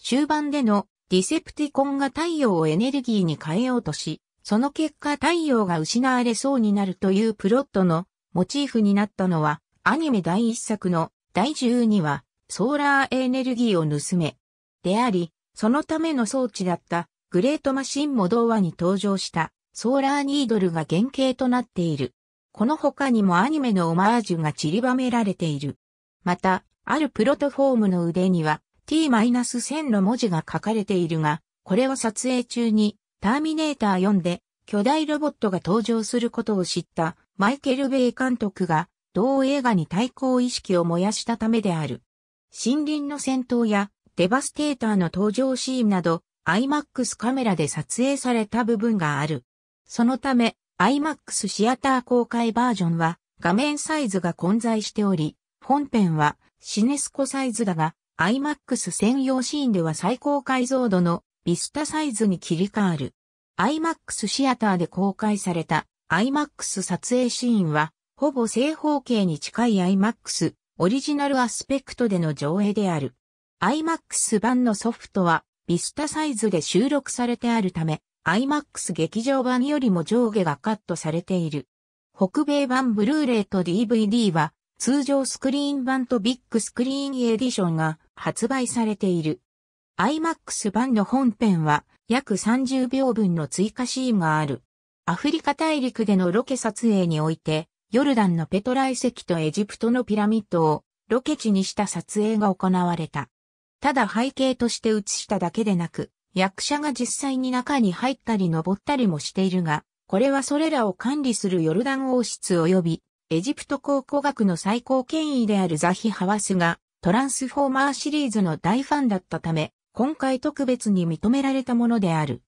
終盤でのディセプティコンが太陽をエネルギーに変えようとし、その結果太陽が失われそうになるというプロットのモチーフになったのは、アニメ第一作の第12話、ソーラーエネルギーを盗め。であり、そのための装置だったグレートマシンも童話に登場した。ソーラーニードルが原型となっている。この他にもアニメのオマージュが散りばめられている。また、あるプロトフォームの腕には t-1000 の文字が書かれているが、これは撮影中にターミネーター4で巨大ロボットが登場することを知ったマイケル・ベイ監督が同映画に対抗意識を燃やしたためである。森林の戦闘やデバステーターの登場シーンなど IMAX カメラで撮影された部分がある。そのため、IMAX シアター公開バージョンは画面サイズが混在しており、本編はシネスコサイズだが、IMAX 専用シーンでは最高解像度のビスタサイズに切り替わる。IMAX シアターで公開された IMAX 撮影シーンは、ほぼ正方形に近い IMAX オリジナルアスペクトでの上映である。IMAX 版のソフトはビスタサイズで収録されてあるため、IMAX 劇場版よりも上下がカットされている。北米版ブルーレイと DVD は通常スクリーン版とビッグスクリーンエディションが発売されている。IMAX 版の本編は約30秒分の追加シーンがある。アフリカ大陸でのロケ撮影において、ヨルダンのペトラ遺跡とエジプトのピラミッドをロケ地にした撮影が行われた。ただ背景として映しただけでなく、役者が実際に中に入ったり登ったりもしているが、これはそれらを管理するヨルダン王室及び、エジプト考古学の最高権威であるザヒ・ハワスが、トランスフォーマーシリーズの大ファンだったため、今回特別に認められたものである。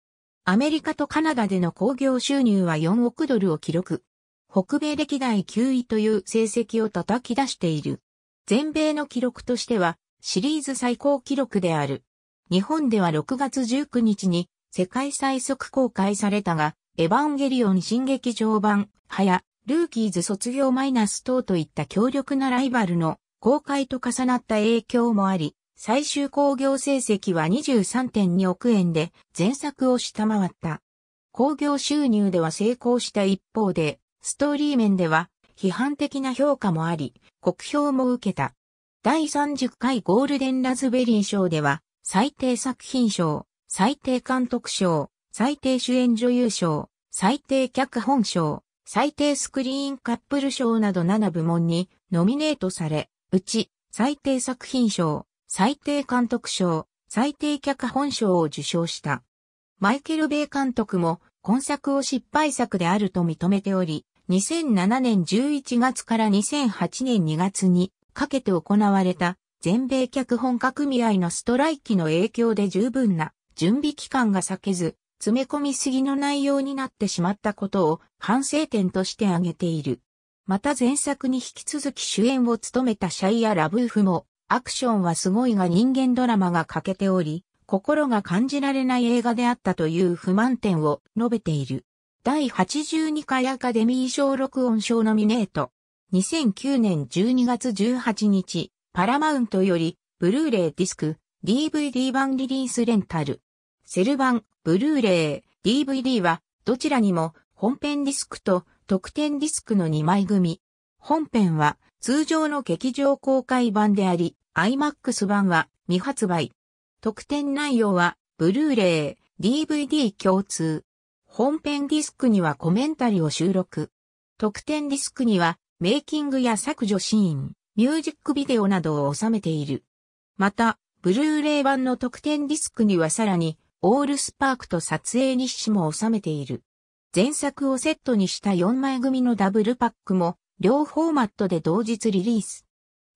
アメリカとカナダでの興行収入は4億ドルを記録。北米歴代9位という成績を叩き出している。全米の記録としては、シリーズ最高記録である。日本では6月19日に世界最速公開されたが、エヴァンゲリオン新劇場版、はや、ルーキーズ卒業マイナス等といった強力なライバルの公開と重なった影響もあり、最終興行成績は23.2億円で前作を下回った。興行収入では成功した一方で、ストーリー面では批判的な評価もあり、酷評も受けた。第30回ゴールデンラズベリー賞では、最低作品賞、最低監督賞、最低主演女優賞、最低脚本賞、最低スクリーンカップル賞など7部門にノミネートされ、うち最低作品賞、最低監督賞、最低脚本賞を受賞した。マイケル・ベイ監督も今作を失敗作であると認めており、2007年11月から2008年2月にかけて行われた全米脚本家組合のストライキの影響で十分な準備期間が避けず、詰め込みすぎの内容になってしまったことを反省点として挙げている。また前作に引き続き主演を務めたシャイア・ラブーフも、アクションはすごいが人間ドラマが欠けており、心が感じられない映画であったという不満点を述べている。第82回アカデミー賞録音賞ノミネート。2009年12月18日、パラマウントより、ブルーレイディスク、DVD 版リリースレンタル。セル版、ブルーレイ、DVD は、どちらにも、本編ディスクと特典ディスクの2枚組。本編は、通常の劇場公開版であり、IMAX 版は未発売。特典内容は、ブルーレイ、DVD 共通。本編ディスクにはコメンタリーを収録。特典ディスクには、メイキングや削除シーン、ミュージックビデオなどを収めている。また、ブルーレイ版の特典ディスクにはさらに、オールスパークと撮影日誌も収めている。前作をセットにした4枚組のダブルパックも、両フォーマットで同日リリース。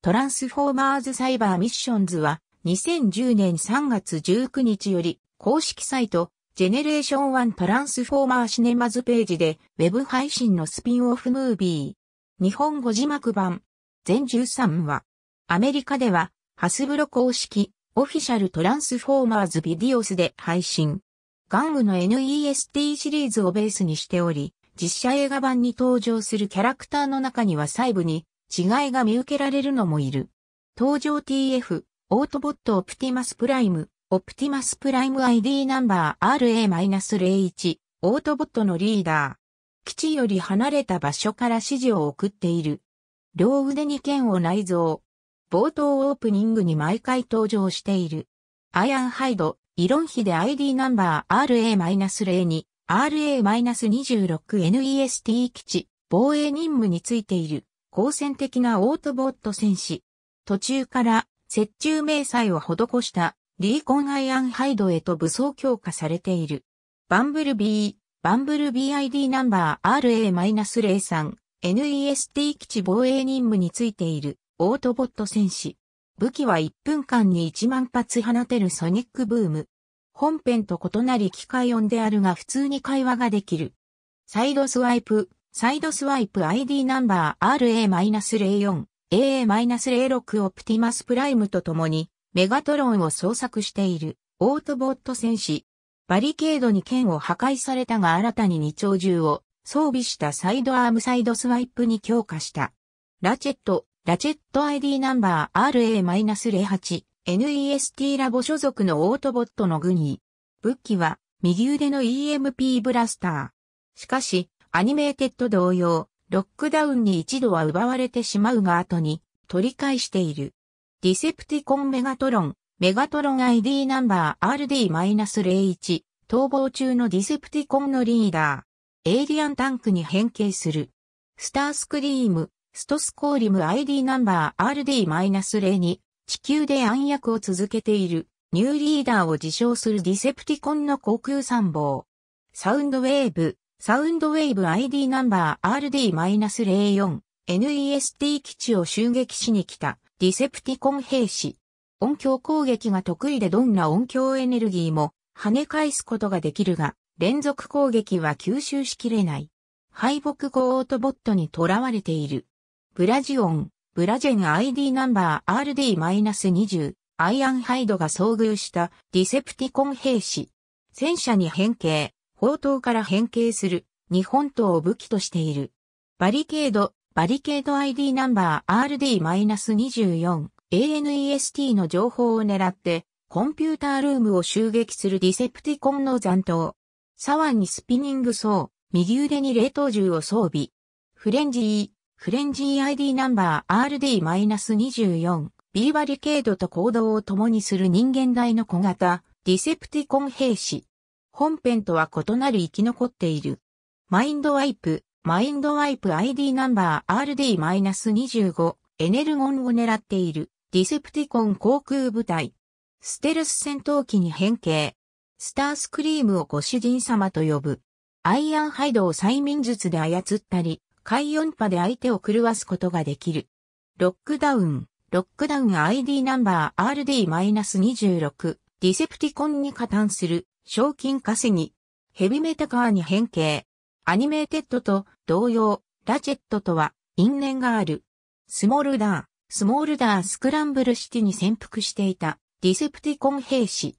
トランスフォーマーズサイバーミッションズは、2010年3月19日より、公式サイト、ジェネレーション1トランスフォーマーシネマズページで、ウェブ配信のスピンオフムービー。日本語字幕版、全13話。アメリカでは、ハスブロ公式、オフィシャルトランスフォーマーズビデオスで配信。玩具の NEST シリーズをベースにしており、実写映画版に登場するキャラクターの中には細部に違いが見受けられるのもいる。登場 TF、オートボットオプティマスプライム、オプティマスプライム ID ナンバー RA-01、オートボットのリーダー。基地より離れた場所から指示を送っている。両腕に剣を内蔵。冒頭オープニングに毎回登場している。アイアンハイド、イロン比で ID ナンバー RA-02、RA-26NEST 基地、防衛任務についている、高戦的なオートボット戦士。途中から、接中迷彩を施した、リーコンアイアンハイドへと武装強化されている。バンブルビー、バンブルビー ID ナンバー RA-03、NEST 基地防衛任務についているオートボット戦士。武器は1分間に1万発放てるソニックブーム。本編と異なり機械音であるが普通に会話ができる。サイドスワイプ、サイドスワイプ ID ナンバー RA-04、AA-06 オプティマスプライムと共にメガトロンを捜索しているオートボット戦士。バリケードに剣を破壊されたが新たに2丁銃を装備したサイドアームサイドスワイプに強化した。ラチェット、ラチェット ID ナンバー RA-08、NEST ラボ所属のオートボットのグニー。武器は、右腕の EMP ブラスター。しかし、アニメーテッド同様、ロックダウンに一度は奪われてしまうが後に、取り返している。ディセプティコンメガトロン、メガトロン ID ナンバー RD-01、逃亡中のディセプティコンのリーダー。エイリアンタンクに変形する。スタースクリーム、ストスコーリム ID ナンバー RD-0 2地球で暗躍を続けている、ニューリーダーを自称するディセプティコンの航空参謀。サウンドウェーブ、サウンドウェーブ ID ナンバー RD-04、NEST 基地を襲撃しに来た、ディセプティコン兵士。音響攻撃が得意でどんな音響エネルギーも跳ね返すことができるが、連続攻撃は吸収しきれない。敗北後オートボットに囚われている。ブラジオン、ブラジェン ID ナンバー RD-20、アイアンハイドが遭遇したディセプティコン兵士。戦車に変形、砲塔から変形する、日本刀を武器としている。バリケード、バリケード ID ナンバー RD-24、ANEST の情報を狙って、コンピュータールームを襲撃するディセプティコンの残党。左腕にスピニング層、右腕に冷凍銃を装備。フレンジー、フレンジー ID ナンバー RD-24、B バリケードと行動を共にする人間大の小型、ディセプティコン兵士。本編とは異なる生き残っている。マインドワイプ、マインドワイプ ID ナンバー RD-25、エネルゴンを狙っている、ディセプティコン航空部隊。ステルス戦闘機に変形。スタースクリームをご主人様と呼ぶ。アイアンハイドを催眠術で操ったり、海音波で相手を狂わすことができる。ロックダウン、ロックダウン ID ナンバー RD-26、ディセプティコンに加担する、賞金稼ぎ、ヘビメタカーに変形。アニメーテッドと同様、ラチェットとは因縁がある。スモールダー、スモールダースクランブルシティに潜伏していたディセプティコン兵士。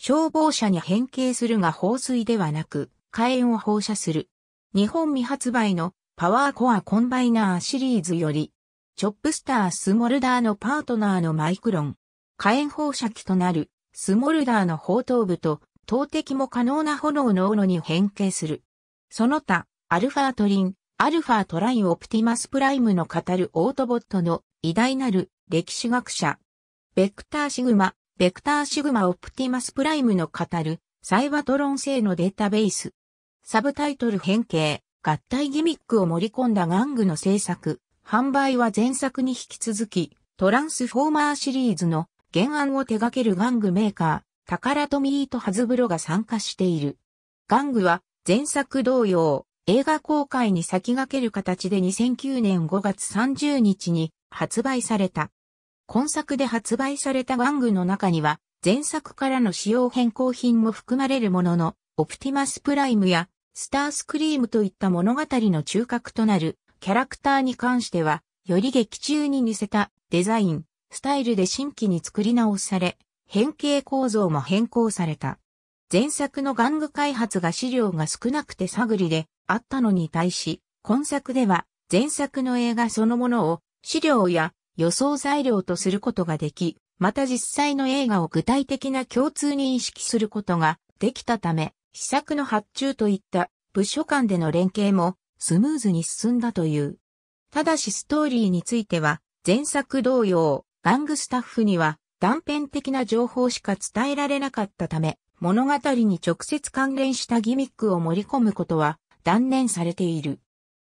消防車に変形するが放水ではなく、火炎を放射する。日本未発売のパワーコアコンバイナーシリーズより、チョップスタースモルダーのパートナーのマイクロン、火炎放射器となるスモルダーの砲頭部と投擲も可能な炎の斧に変形する。その他、アルファートリン、アルファートライオプティマスプライムの語るオートボットの偉大なる歴史学者、ベクターシグマ、ベクターシグマオプティマスプライムの語る、サイバトロン製のデータベース。サブタイトル変形、合体ギミックを盛り込んだ玩具の制作、販売は前作に引き続き、トランスフォーマーシリーズの原案を手掛ける玩具メーカー、タカラトミーとハズブロが参加している。玩具は前作同様、映画公開に先駆ける形で2009年5月30日に発売された。今作で発売された玩具の中には、前作からの仕様変更品も含まれるものの、オプティマスプライムやスタースクリームといった物語の中核となるキャラクターに関しては、より劇中に似せたデザイン、スタイルで新規に作り直され、変形構造も変更された。前作の玩具開発が資料が少なくて探りであったのに対し、今作では前作の映画そのものを資料や予想材料とすることができ、また実際の映画を具体的な共通に意識することができたため、試作の発注といった部署間での連携もスムーズに進んだという。ただしストーリーについては、前作同様、ガングスタッフには断片的な情報しか伝えられなかったため、物語に直接関連したギミックを盛り込むことは断念されている。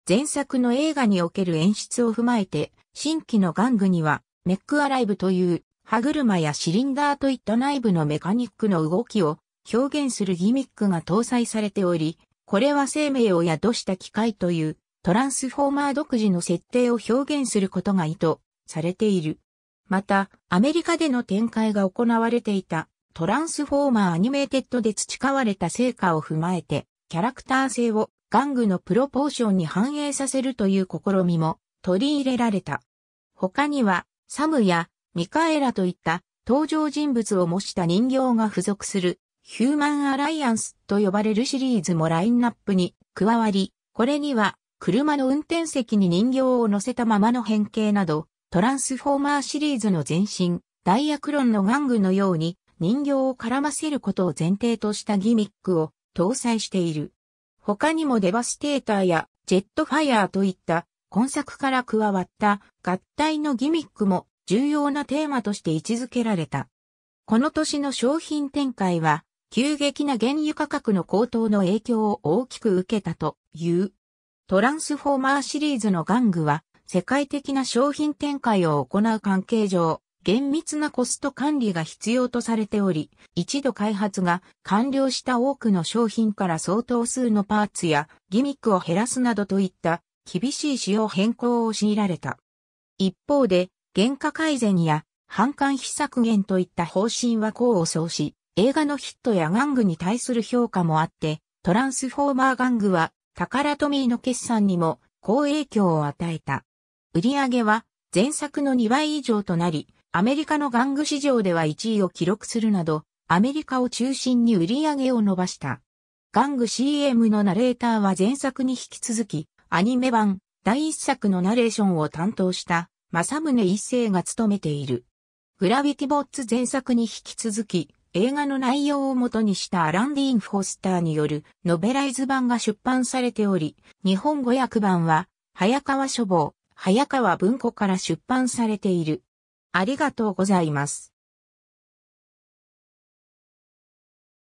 前作の映画における演出を踏まえて、新規の玩具には、ネックアライブという歯車やシリンダーといった内部のメカニックの動きを表現するギミックが搭載されており、これは生命を宿した機械というトランスフォーマー独自の設定を表現することが意図されている。また、アメリカでの展開が行われていたトランスフォーマーアニメーテッドで培われた成果を踏まえて、キャラクター性を玩具のプロポーションに反映させるという試みも取り入れられた。他には、サムやミカエラといった登場人物を模した人形が付属するヒューマンアライアンスと呼ばれるシリーズもラインナップに加わり、これには車の運転席に人形を乗せたままの変形など、トランスフォーマーシリーズの前身、ダイヤクロンの玩具のように人形を絡ませることを前提としたギミックを搭載している。他にもデバステーターやジェットファイヤーといった今作から加わった合体のギミックも重要なテーマとして位置づけられた。この年の商品展開は、急激な原油価格の高騰の影響を大きく受けたという。トランスフォーマーシリーズの玩具は、世界的な商品展開を行う関係上、厳密なコスト管理が必要とされており、一度開発が完了した多くの商品から相当数のパーツやギミックを減らすなどといった厳しい仕様変更を強いられた。一方で、原価改善や反感費削減といった方針は功を奏し、映画のヒットや玩具に対する評価もあって、トランスフォーマー玩具は、タカラトミーの決算にも好影響を与えた。売り上げは前作の2倍以上となり、アメリカの玩具市場では1位を記録するなど、アメリカを中心に売り上げを伸ばした。玩具 CM のナレーターは前作に引き続き、アニメ版第一作のナレーションを担当した正宗一世が務めている。グラビティボッツ前作に引き続き、映画の内容をもとにしたアラン・ディーン・フォスターによるノベライズ版が出版されており、日本語訳版は、早川書房、早川文庫から出版されている。ありがとうございます。